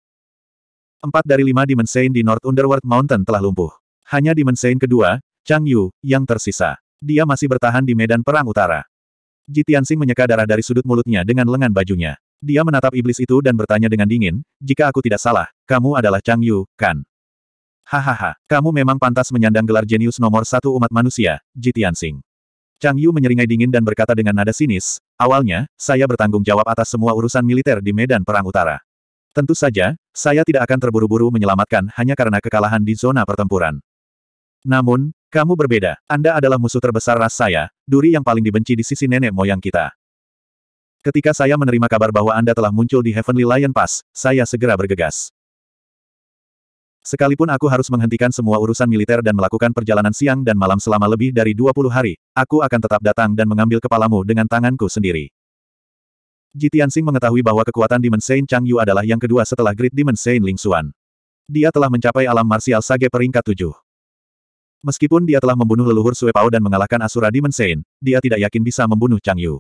Empat dari lima Demon Sein di North Underworld Mountain telah lumpuh. Hanya Demon Sein kedua, Chang Yu, yang tersisa. Dia masih bertahan di medan perang utara. Ji Tianxing menyeka darah dari sudut mulutnya dengan lengan bajunya. Dia menatap iblis itu dan bertanya dengan dingin, jika aku tidak salah, kamu adalah Chang Yu, kan? Hahaha, kamu memang pantas menyandang gelar jenius nomor satu umat manusia, Ji Tianxing. Chang Yu menyeringai dingin dan berkata dengan nada sinis, awalnya, saya bertanggung jawab atas semua urusan militer di medan perang utara. Tentu saja, saya tidak akan terburu-buru menyelamatkan hanya karena kekalahan di zona pertempuran. Namun, kamu berbeda, Anda adalah musuh terbesar ras saya, duri yang paling dibenci di sisi nenek moyang kita. Ketika saya menerima kabar bahwa Anda telah muncul di Heavenly Lion Pass, saya segera bergegas. Sekalipun aku harus menghentikan semua urusan militer dan melakukan perjalanan siang dan malam selama lebih dari 20 hari, aku akan tetap datang dan mengambil kepalamu dengan tanganku sendiri. Ji Tianxing mengetahui bahwa kekuatan Demon Saint Chang Yu adalah yang kedua setelah Great Demon Saint Ling Xuan. Dia telah mencapai alam marsial sage peringkat 7. Meskipun dia telah membunuh leluhur Pao dan mengalahkan Asura Demon Saint, dia tidak yakin bisa membunuh Chang Yu.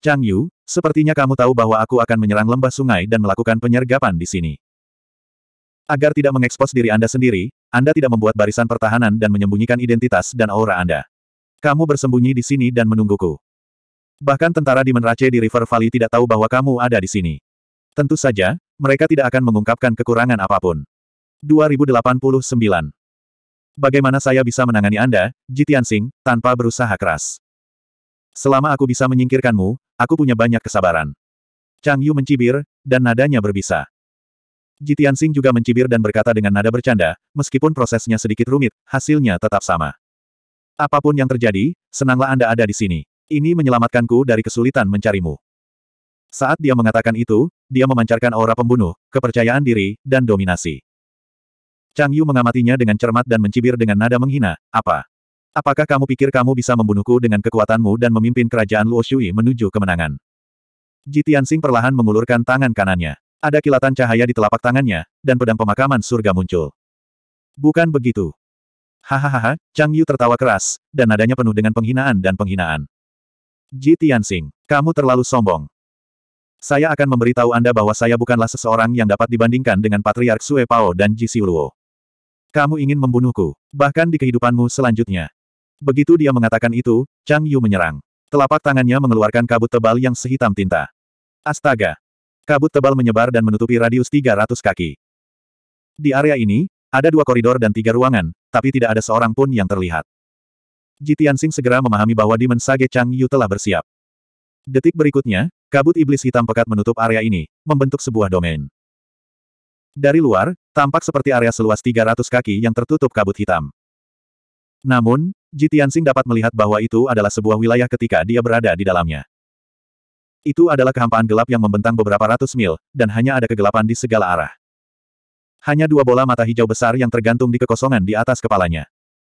Chang Yu, sepertinya kamu tahu bahwa aku akan menyerang lembah sungai dan melakukan penyergapan di sini. Agar tidak mengekspos diri Anda sendiri, Anda tidak membuat barisan pertahanan dan menyembunyikan identitas dan aura Anda. Kamu bersembunyi di sini dan menungguku. Bahkan tentara di Menrace di River Valley tidak tahu bahwa kamu ada di sini. Tentu saja, mereka tidak akan mengungkapkan kekurangan apapun. 2089 Bagaimana saya bisa menangani Anda, Jitian Sing, tanpa berusaha keras? Selama aku bisa menyingkirkanmu, aku punya banyak kesabaran. Chang Yu mencibir, dan nadanya berbisa. Jitian Sing juga mencibir dan berkata dengan nada bercanda, meskipun prosesnya sedikit rumit, hasilnya tetap sama. Apapun yang terjadi, senanglah Anda ada di sini. Ini menyelamatkanku dari kesulitan mencarimu. Saat dia mengatakan itu, dia memancarkan aura pembunuh, kepercayaan diri, dan dominasi. Chang Yu mengamatinya dengan cermat dan mencibir dengan nada menghina, apa? Apakah kamu pikir kamu bisa membunuhku dengan kekuatanmu dan memimpin kerajaan Luo Shui menuju kemenangan? Ji Tianxing perlahan mengulurkan tangan kanannya. Ada kilatan cahaya di telapak tangannya, dan pedang pemakaman surga muncul. Bukan begitu. Hahaha, Chang Yu tertawa keras, dan nadanya penuh dengan penghinaan dan penghinaan. Ji Tianxing, kamu terlalu sombong. Saya akan memberitahu Anda bahwa saya bukanlah seseorang yang dapat dibandingkan dengan Patriark Sue Pao dan Ji Siuluo. Kamu ingin membunuhku, bahkan di kehidupanmu selanjutnya. Begitu dia mengatakan itu, Chang Yu menyerang. Telapak tangannya mengeluarkan kabut tebal yang sehitam tinta. Astaga! Kabut tebal menyebar dan menutupi radius 300 kaki. Di area ini, ada dua koridor dan tiga ruangan, tapi tidak ada seorang pun yang terlihat. Jitian Sing segera memahami bahwa Demon Sage Chang Yu telah bersiap. Detik berikutnya, kabut iblis hitam pekat menutup area ini, membentuk sebuah domain. Dari luar, tampak seperti area seluas 300 kaki yang tertutup kabut hitam. Namun, Ji Tianxing dapat melihat bahwa itu adalah sebuah wilayah ketika dia berada di dalamnya. Itu adalah kehampaan gelap yang membentang beberapa ratus mil, dan hanya ada kegelapan di segala arah. Hanya dua bola mata hijau besar yang tergantung di kekosongan di atas kepalanya.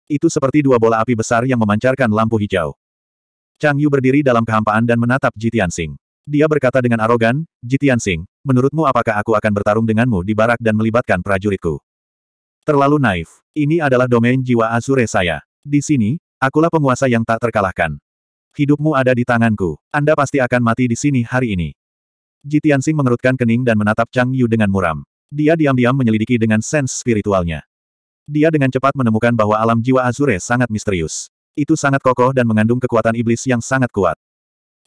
Itu seperti dua bola api besar yang memancarkan lampu hijau. Chang Yu berdiri dalam kehampaan dan menatap Ji Tianxing. Dia berkata dengan arogan, Jitian Sing, menurutmu apakah aku akan bertarung denganmu di barak dan melibatkan prajuritku? Terlalu naif. Ini adalah domain jiwa Azure saya. Di sini, akulah penguasa yang tak terkalahkan. Hidupmu ada di tanganku. Anda pasti akan mati di sini hari ini. Jitian Sing mengerutkan kening dan menatap Chang Yu dengan muram. Dia diam-diam menyelidiki dengan sens spiritualnya. Dia dengan cepat menemukan bahwa alam jiwa Azure sangat misterius. Itu sangat kokoh dan mengandung kekuatan iblis yang sangat kuat.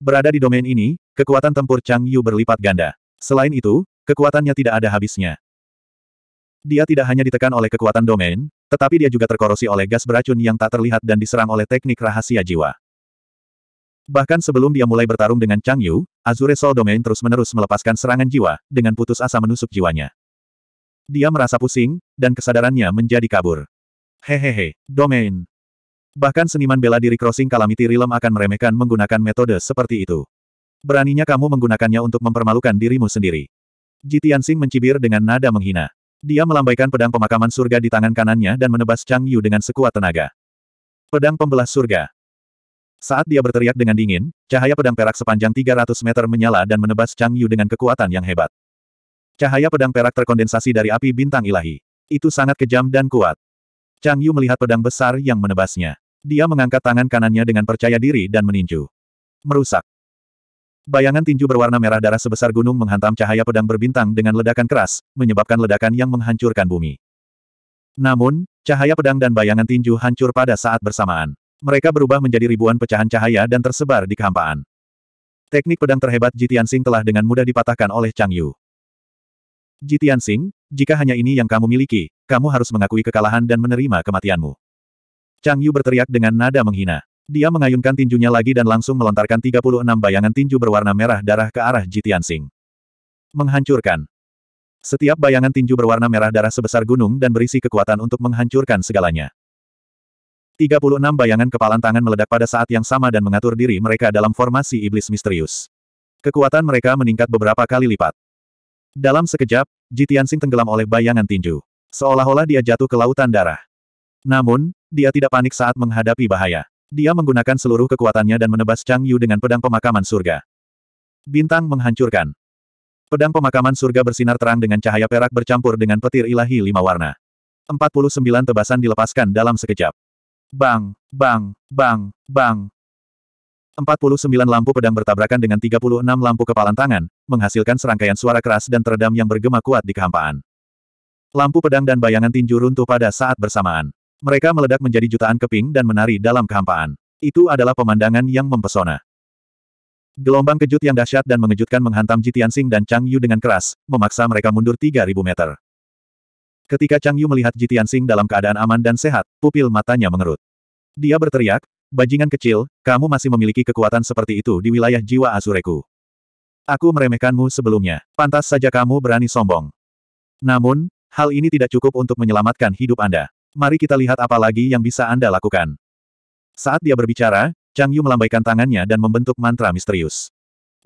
Berada di domain ini, kekuatan tempur Chang Yu berlipat ganda. Selain itu, kekuatannya tidak ada habisnya. Dia tidak hanya ditekan oleh kekuatan domain, tetapi dia juga terkorosi oleh gas beracun yang tak terlihat dan diserang oleh teknik rahasia jiwa. Bahkan sebelum dia mulai bertarung dengan Chang Yu, Azure Soul Domain terus-menerus melepaskan serangan jiwa, dengan putus asa menusuk jiwanya. Dia merasa pusing, dan kesadarannya menjadi kabur. Hehehe, domain. Bahkan seniman bela diri Crossing Calamity Realm akan meremehkan menggunakan metode seperti itu. Beraninya kamu menggunakannya untuk mempermalukan dirimu sendiri. Jitian Sing mencibir dengan nada menghina. Dia melambaikan pedang pemakaman surga di tangan kanannya dan menebas Chang Yu dengan sekuat tenaga. Pedang pembelah surga. Saat dia berteriak dengan dingin, cahaya pedang perak sepanjang 300 meter menyala dan menebas Chang Yu dengan kekuatan yang hebat. Cahaya pedang perak terkondensasi dari api bintang ilahi. Itu sangat kejam dan kuat. Chang Yu melihat pedang besar yang menebasnya. Dia mengangkat tangan kanannya dengan percaya diri dan meninju. Merusak. Bayangan tinju berwarna merah darah sebesar gunung menghantam cahaya pedang berbintang dengan ledakan keras, menyebabkan ledakan yang menghancurkan bumi. Namun, cahaya pedang dan bayangan tinju hancur pada saat bersamaan. Mereka berubah menjadi ribuan pecahan cahaya dan tersebar di kehampaan. Teknik pedang terhebat Jitian Sing telah dengan mudah dipatahkan oleh Chang Yu. Jitian Sing, jika hanya ini yang kamu miliki, kamu harus mengakui kekalahan dan menerima kematianmu. Chang Yu berteriak dengan nada menghina. Dia mengayunkan tinjunya lagi dan langsung melontarkan 36 bayangan tinju berwarna merah darah ke arah Jitian Sing. Menghancurkan. Setiap bayangan tinju berwarna merah darah sebesar gunung dan berisi kekuatan untuk menghancurkan segalanya. 36 bayangan kepalan tangan meledak pada saat yang sama dan mengatur diri mereka dalam formasi iblis misterius. Kekuatan mereka meningkat beberapa kali lipat. Dalam sekejap, Ji Tianxing tenggelam oleh bayangan tinju. Seolah-olah dia jatuh ke lautan darah. Namun, dia tidak panik saat menghadapi bahaya. Dia menggunakan seluruh kekuatannya dan menebas Chang Yu dengan pedang pemakaman surga. Bintang menghancurkan. Pedang pemakaman surga bersinar terang dengan cahaya perak bercampur dengan petir ilahi lima warna. 49 tebasan dilepaskan dalam sekejap. Bang, bang, bang, bang, 49 lampu pedang bertabrakan dengan 36 lampu kepalan tangan, menghasilkan serangkaian suara keras dan teredam yang bergema kuat di kehampaan. Lampu pedang dan bayangan tinju runtuh pada saat bersamaan. Mereka meledak menjadi jutaan keping dan menari dalam kehampaan. Itu adalah pemandangan yang mempesona. Gelombang kejut yang dahsyat dan mengejutkan menghantam Jitian Sing dan Chang Yu dengan keras, memaksa mereka mundur 3.000 meter. Ketika Chang Yu melihat Jitian Sing dalam keadaan aman dan sehat, pupil matanya mengerut. Dia berteriak, Bajingan kecil, kamu masih memiliki kekuatan seperti itu di wilayah jiwa Azureku. Aku meremehkanmu sebelumnya. Pantas saja kamu berani sombong. Namun, hal ini tidak cukup untuk menyelamatkan hidup Anda. Mari kita lihat apa lagi yang bisa Anda lakukan. Saat dia berbicara, Chang Yu melambaikan tangannya dan membentuk mantra misterius.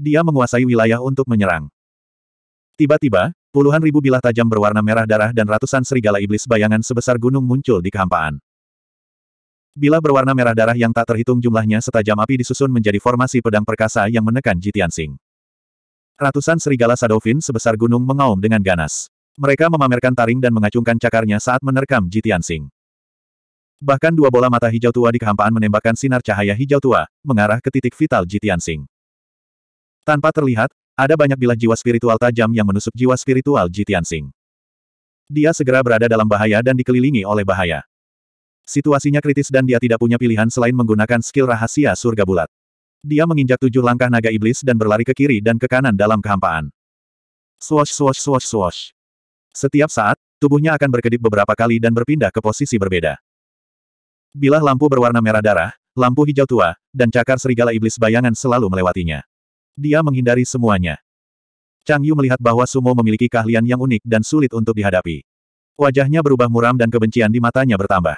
Dia menguasai wilayah untuk menyerang. Tiba-tiba, puluhan ribu bilah tajam berwarna merah darah dan ratusan serigala iblis bayangan sebesar gunung muncul di kehampaan. Bila berwarna merah darah yang tak terhitung jumlahnya setajam api disusun menjadi formasi pedang perkasa yang menekan Jitian Sing. Ratusan serigala Sadovin sebesar gunung mengaum dengan ganas. Mereka memamerkan taring dan mengacungkan cakarnya saat menerkam Jitian Sing. Bahkan dua bola mata hijau tua di kehampaan menembakkan sinar cahaya hijau tua, mengarah ke titik vital Jitian Sing. Tanpa terlihat, ada banyak bilah jiwa spiritual tajam yang menusuk jiwa spiritual Jitian Sing. Dia segera berada dalam bahaya dan dikelilingi oleh bahaya. Situasinya kritis dan dia tidak punya pilihan selain menggunakan skill rahasia surga bulat. Dia menginjak tujuh langkah naga iblis dan berlari ke kiri dan ke kanan dalam kehampaan. Swash swash swash swash. Setiap saat, tubuhnya akan berkedip beberapa kali dan berpindah ke posisi berbeda. Bilah lampu berwarna merah darah, lampu hijau tua, dan cakar serigala iblis bayangan selalu melewatinya. Dia menghindari semuanya. Chang Yu melihat bahwa Sumo memiliki keahlian yang unik dan sulit untuk dihadapi. Wajahnya berubah muram dan kebencian di matanya bertambah.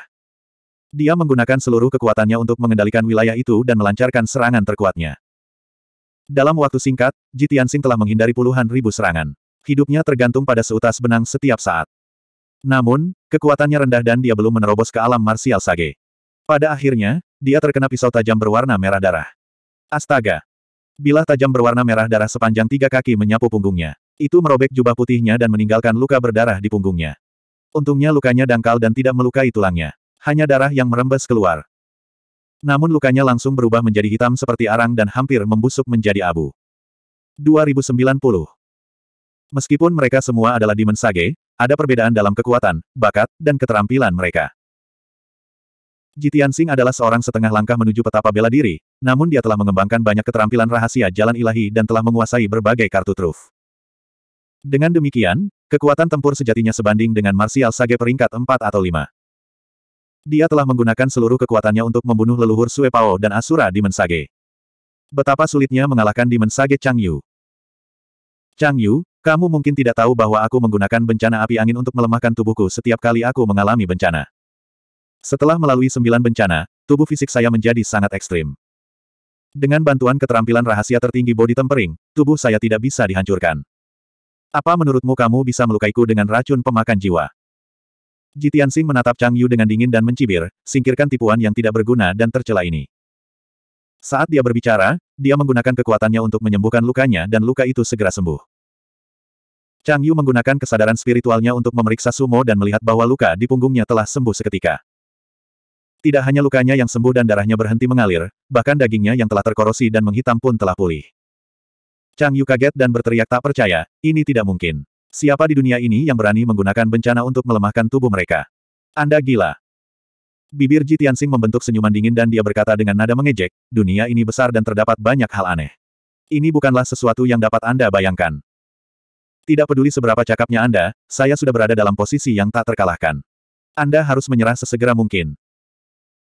Dia menggunakan seluruh kekuatannya untuk mengendalikan wilayah itu dan melancarkan serangan terkuatnya. Dalam waktu singkat, Jitiansing telah menghindari puluhan ribu serangan. Hidupnya tergantung pada seutas benang setiap saat. Namun, kekuatannya rendah dan dia belum menerobos ke alam marsial sage. Pada akhirnya, dia terkena pisau tajam berwarna merah darah. Astaga! Bilah tajam berwarna merah darah sepanjang tiga kaki menyapu punggungnya. Itu merobek jubah putihnya dan meninggalkan luka berdarah di punggungnya. Untungnya lukanya dangkal dan tidak melukai tulangnya hanya darah yang merembes keluar. Namun lukanya langsung berubah menjadi hitam seperti arang dan hampir membusuk menjadi abu. 2090 Meskipun mereka semua adalah Demon Sage, ada perbedaan dalam kekuatan, bakat, dan keterampilan mereka. Jitian Singh adalah seorang setengah langkah menuju petapa bela diri, namun dia telah mengembangkan banyak keterampilan rahasia jalan ilahi dan telah menguasai berbagai kartu truf. Dengan demikian, kekuatan tempur sejatinya sebanding dengan Martial Sage peringkat 4 atau 5. Dia telah menggunakan seluruh kekuatannya untuk membunuh leluhur Sue Pao dan Asura di Mensage. Betapa sulitnya mengalahkan di Mensage Chang Yu. Chang Yu, kamu mungkin tidak tahu bahwa aku menggunakan bencana api angin untuk melemahkan tubuhku setiap kali aku mengalami bencana. Setelah melalui sembilan bencana, tubuh fisik saya menjadi sangat ekstrim. Dengan bantuan keterampilan rahasia tertinggi body tempering, tubuh saya tidak bisa dihancurkan. Apa menurutmu kamu bisa melukaiku dengan racun pemakan jiwa? Jitian Sing menatap Chang Yu dengan dingin dan mencibir, singkirkan tipuan yang tidak berguna dan tercela ini. Saat dia berbicara, dia menggunakan kekuatannya untuk menyembuhkan lukanya dan luka itu segera sembuh. Chang Yu menggunakan kesadaran spiritualnya untuk memeriksa Sumo dan melihat bahwa luka di punggungnya telah sembuh seketika. Tidak hanya lukanya yang sembuh dan darahnya berhenti mengalir, bahkan dagingnya yang telah terkorosi dan menghitam pun telah pulih. Chang Yu kaget dan berteriak tak percaya, ini tidak mungkin. Siapa di dunia ini yang berani menggunakan bencana untuk melemahkan tubuh mereka? Anda gila. Bibir Ji Tianxing membentuk senyuman dingin dan dia berkata dengan nada mengejek, dunia ini besar dan terdapat banyak hal aneh. Ini bukanlah sesuatu yang dapat Anda bayangkan. Tidak peduli seberapa cakapnya Anda, saya sudah berada dalam posisi yang tak terkalahkan. Anda harus menyerah sesegera mungkin.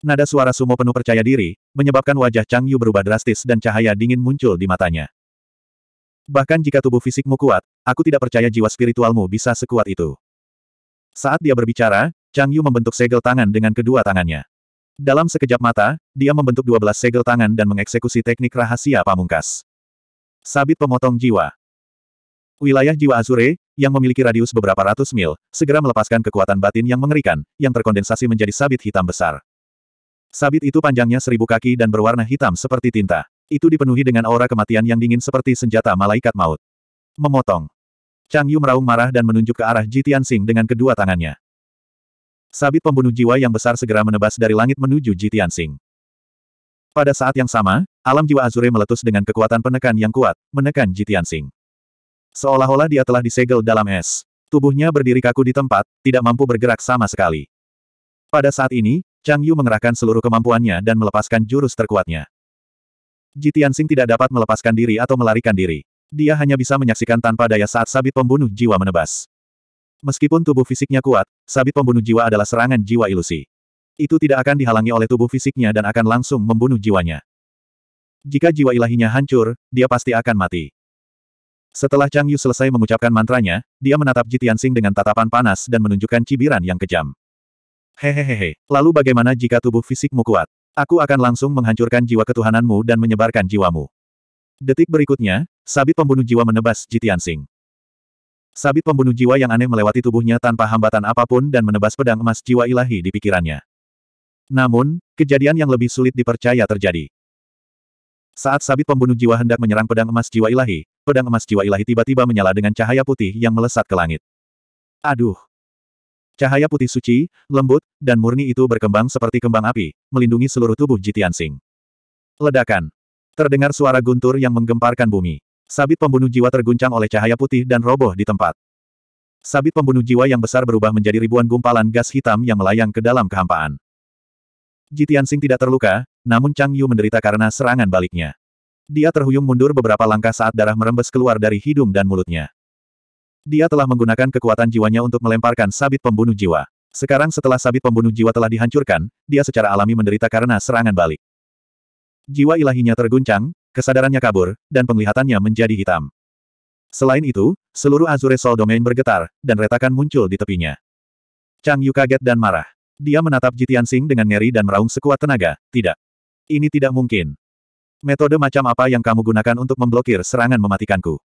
Nada suara Sumo penuh percaya diri, menyebabkan wajah Chang Yu berubah drastis dan cahaya dingin muncul di matanya. Bahkan jika tubuh fisikmu kuat, aku tidak percaya jiwa spiritualmu bisa sekuat itu. Saat dia berbicara, Chang Yu membentuk segel tangan dengan kedua tangannya. Dalam sekejap mata, dia membentuk 12 segel tangan dan mengeksekusi teknik rahasia pamungkas. Sabit pemotong jiwa. Wilayah jiwa Azure, yang memiliki radius beberapa ratus mil, segera melepaskan kekuatan batin yang mengerikan, yang terkondensasi menjadi sabit hitam besar. Sabit itu panjangnya seribu kaki dan berwarna hitam seperti tinta itu dipenuhi dengan aura kematian yang dingin seperti senjata malaikat maut. Memotong. Chang Yu meraung marah dan menunjuk ke arah Jitian Sing dengan kedua tangannya. Sabit pembunuh jiwa yang besar segera menebas dari langit menuju Jitian Sing. Pada saat yang sama, alam jiwa Azure meletus dengan kekuatan penekan yang kuat, menekan Jitian Sing. Seolah-olah dia telah disegel dalam es. Tubuhnya berdiri kaku di tempat, tidak mampu bergerak sama sekali. Pada saat ini, Chang Yu mengerahkan seluruh kemampuannya dan melepaskan jurus terkuatnya. Ji tidak dapat melepaskan diri atau melarikan diri. Dia hanya bisa menyaksikan tanpa daya saat sabit pembunuh jiwa menebas. Meskipun tubuh fisiknya kuat, sabit pembunuh jiwa adalah serangan jiwa ilusi. Itu tidak akan dihalangi oleh tubuh fisiknya dan akan langsung membunuh jiwanya. Jika jiwa ilahinya hancur, dia pasti akan mati. Setelah Chang Yu selesai mengucapkan mantranya, dia menatap Jitiansing dengan tatapan panas dan menunjukkan cibiran yang kejam. Hehehehe, lalu bagaimana jika tubuh fisikmu kuat? Aku akan langsung menghancurkan jiwa ketuhananmu dan menyebarkan jiwamu. Detik berikutnya, sabit pembunuh jiwa menebas Jitian Sing. Sabit pembunuh jiwa yang aneh melewati tubuhnya tanpa hambatan apapun dan menebas pedang emas jiwa ilahi di pikirannya. Namun, kejadian yang lebih sulit dipercaya terjadi. Saat sabit pembunuh jiwa hendak menyerang pedang emas jiwa ilahi, pedang emas jiwa ilahi tiba-tiba menyala dengan cahaya putih yang melesat ke langit. Aduh! Cahaya putih suci, lembut, dan murni itu berkembang seperti kembang api, melindungi seluruh tubuh Jitian Sing. Ledakan. Terdengar suara guntur yang menggemparkan bumi. Sabit pembunuh jiwa terguncang oleh cahaya putih dan roboh di tempat. Sabit pembunuh jiwa yang besar berubah menjadi ribuan gumpalan gas hitam yang melayang ke dalam kehampaan. Jitian Sing tidak terluka, namun Chang Yu menderita karena serangan baliknya. Dia terhuyung mundur beberapa langkah saat darah merembes keluar dari hidung dan mulutnya. Dia telah menggunakan kekuatan jiwanya untuk melemparkan sabit pembunuh jiwa. Sekarang setelah sabit pembunuh jiwa telah dihancurkan, dia secara alami menderita karena serangan balik. Jiwa ilahinya terguncang, kesadarannya kabur, dan penglihatannya menjadi hitam. Selain itu, seluruh Azure Soul Domain bergetar, dan retakan muncul di tepinya. Chang Yu kaget dan marah. Dia menatap Jitian Sing dengan ngeri dan meraung sekuat tenaga, tidak. Ini tidak mungkin. Metode macam apa yang kamu gunakan untuk memblokir serangan mematikanku?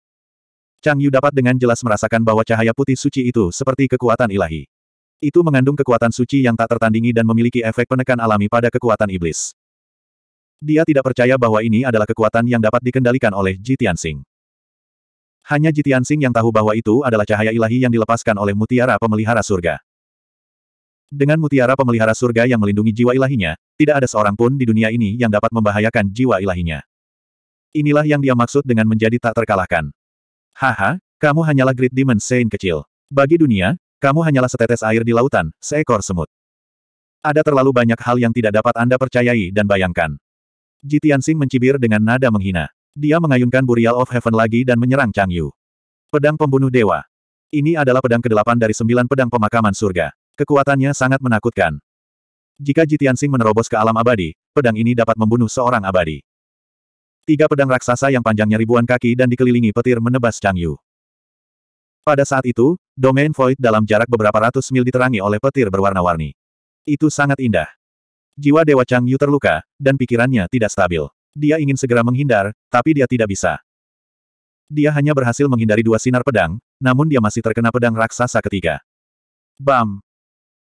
Chang Yu dapat dengan jelas merasakan bahwa cahaya putih suci itu seperti kekuatan ilahi. Itu mengandung kekuatan suci yang tak tertandingi dan memiliki efek penekan alami pada kekuatan iblis. Dia tidak percaya bahwa ini adalah kekuatan yang dapat dikendalikan oleh Ji Tianxing. Hanya Ji Tianxing yang tahu bahwa itu adalah cahaya ilahi yang dilepaskan oleh mutiara pemelihara surga. Dengan mutiara pemelihara surga yang melindungi jiwa ilahinya, tidak ada seorang pun di dunia ini yang dapat membahayakan jiwa ilahinya. Inilah yang dia maksud dengan menjadi tak terkalahkan. Haha, kamu hanyalah Great Demon Saint kecil. Bagi dunia, kamu hanyalah setetes air di lautan, seekor semut. Ada terlalu banyak hal yang tidak dapat Anda percayai dan bayangkan. Jitiansing mencibir dengan nada menghina. Dia mengayunkan Burial of Heaven lagi dan menyerang Chang Yu. Pedang Pembunuh Dewa. Ini adalah pedang kedelapan dari sembilan pedang pemakaman surga. Kekuatannya sangat menakutkan. Jika Jitiansing menerobos ke alam abadi, pedang ini dapat membunuh seorang abadi. Tiga pedang raksasa yang panjangnya ribuan kaki dan dikelilingi petir menebas Chang Yu. Pada saat itu, domain void dalam jarak beberapa ratus mil diterangi oleh petir berwarna-warni. Itu sangat indah. Jiwa Dewa Chang Yu terluka, dan pikirannya tidak stabil. Dia ingin segera menghindar, tapi dia tidak bisa. Dia hanya berhasil menghindari dua sinar pedang, namun dia masih terkena pedang raksasa ketiga. Bam!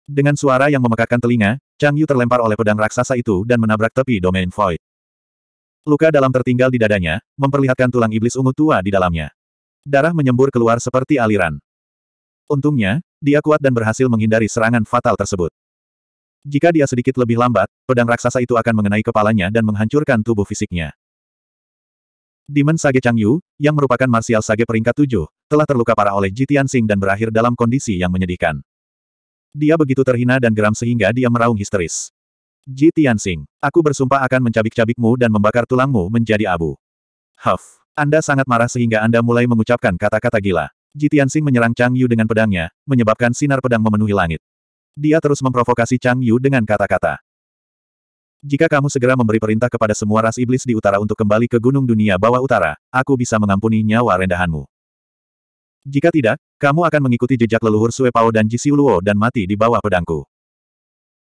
Dengan suara yang memekakkan telinga, Chang Yu terlempar oleh pedang raksasa itu dan menabrak tepi domain void. Luka dalam tertinggal di dadanya, memperlihatkan tulang iblis ungu tua di dalamnya. Darah menyembur keluar seperti aliran. Untungnya, dia kuat dan berhasil menghindari serangan fatal tersebut. Jika dia sedikit lebih lambat, pedang raksasa itu akan mengenai kepalanya dan menghancurkan tubuh fisiknya. Demon Sage Chang Yu, yang merupakan martial sage peringkat tujuh, telah terluka parah oleh Jitian Sing dan berakhir dalam kondisi yang menyedihkan. Dia begitu terhina dan geram sehingga dia meraung histeris. Ji Tianxing, aku bersumpah akan mencabik-cabikmu dan membakar tulangmu menjadi abu. Huff, Anda sangat marah sehingga Anda mulai mengucapkan kata-kata gila. Ji Tianxing menyerang Chang Yu dengan pedangnya, menyebabkan sinar pedang memenuhi langit. Dia terus memprovokasi Chang Yu dengan kata-kata. Jika kamu segera memberi perintah kepada semua ras iblis di utara untuk kembali ke Gunung Dunia Bawah Utara, aku bisa mengampuni nyawa rendahanmu. Jika tidak, kamu akan mengikuti jejak leluhur Sue Pao dan Ji Luo dan mati di bawah pedangku.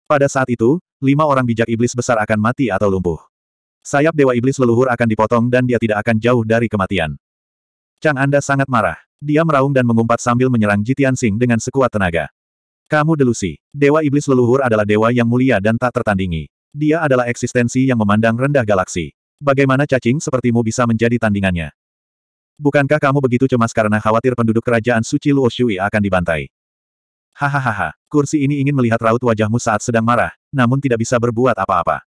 Pada saat itu, lima orang bijak iblis besar akan mati atau lumpuh. Sayap Dewa Iblis leluhur akan dipotong dan dia tidak akan jauh dari kematian. Chang Anda sangat marah. Dia meraung dan mengumpat sambil menyerang Jitian Sing dengan sekuat tenaga. Kamu delusi. Dewa Iblis leluhur adalah dewa yang mulia dan tak tertandingi. Dia adalah eksistensi yang memandang rendah galaksi. Bagaimana cacing sepertimu bisa menjadi tandingannya? Bukankah kamu begitu cemas karena khawatir penduduk kerajaan suci luoshui akan dibantai? Hahaha, Kursi ini ingin melihat raut wajahmu saat sedang marah, namun tidak bisa berbuat apa-apa.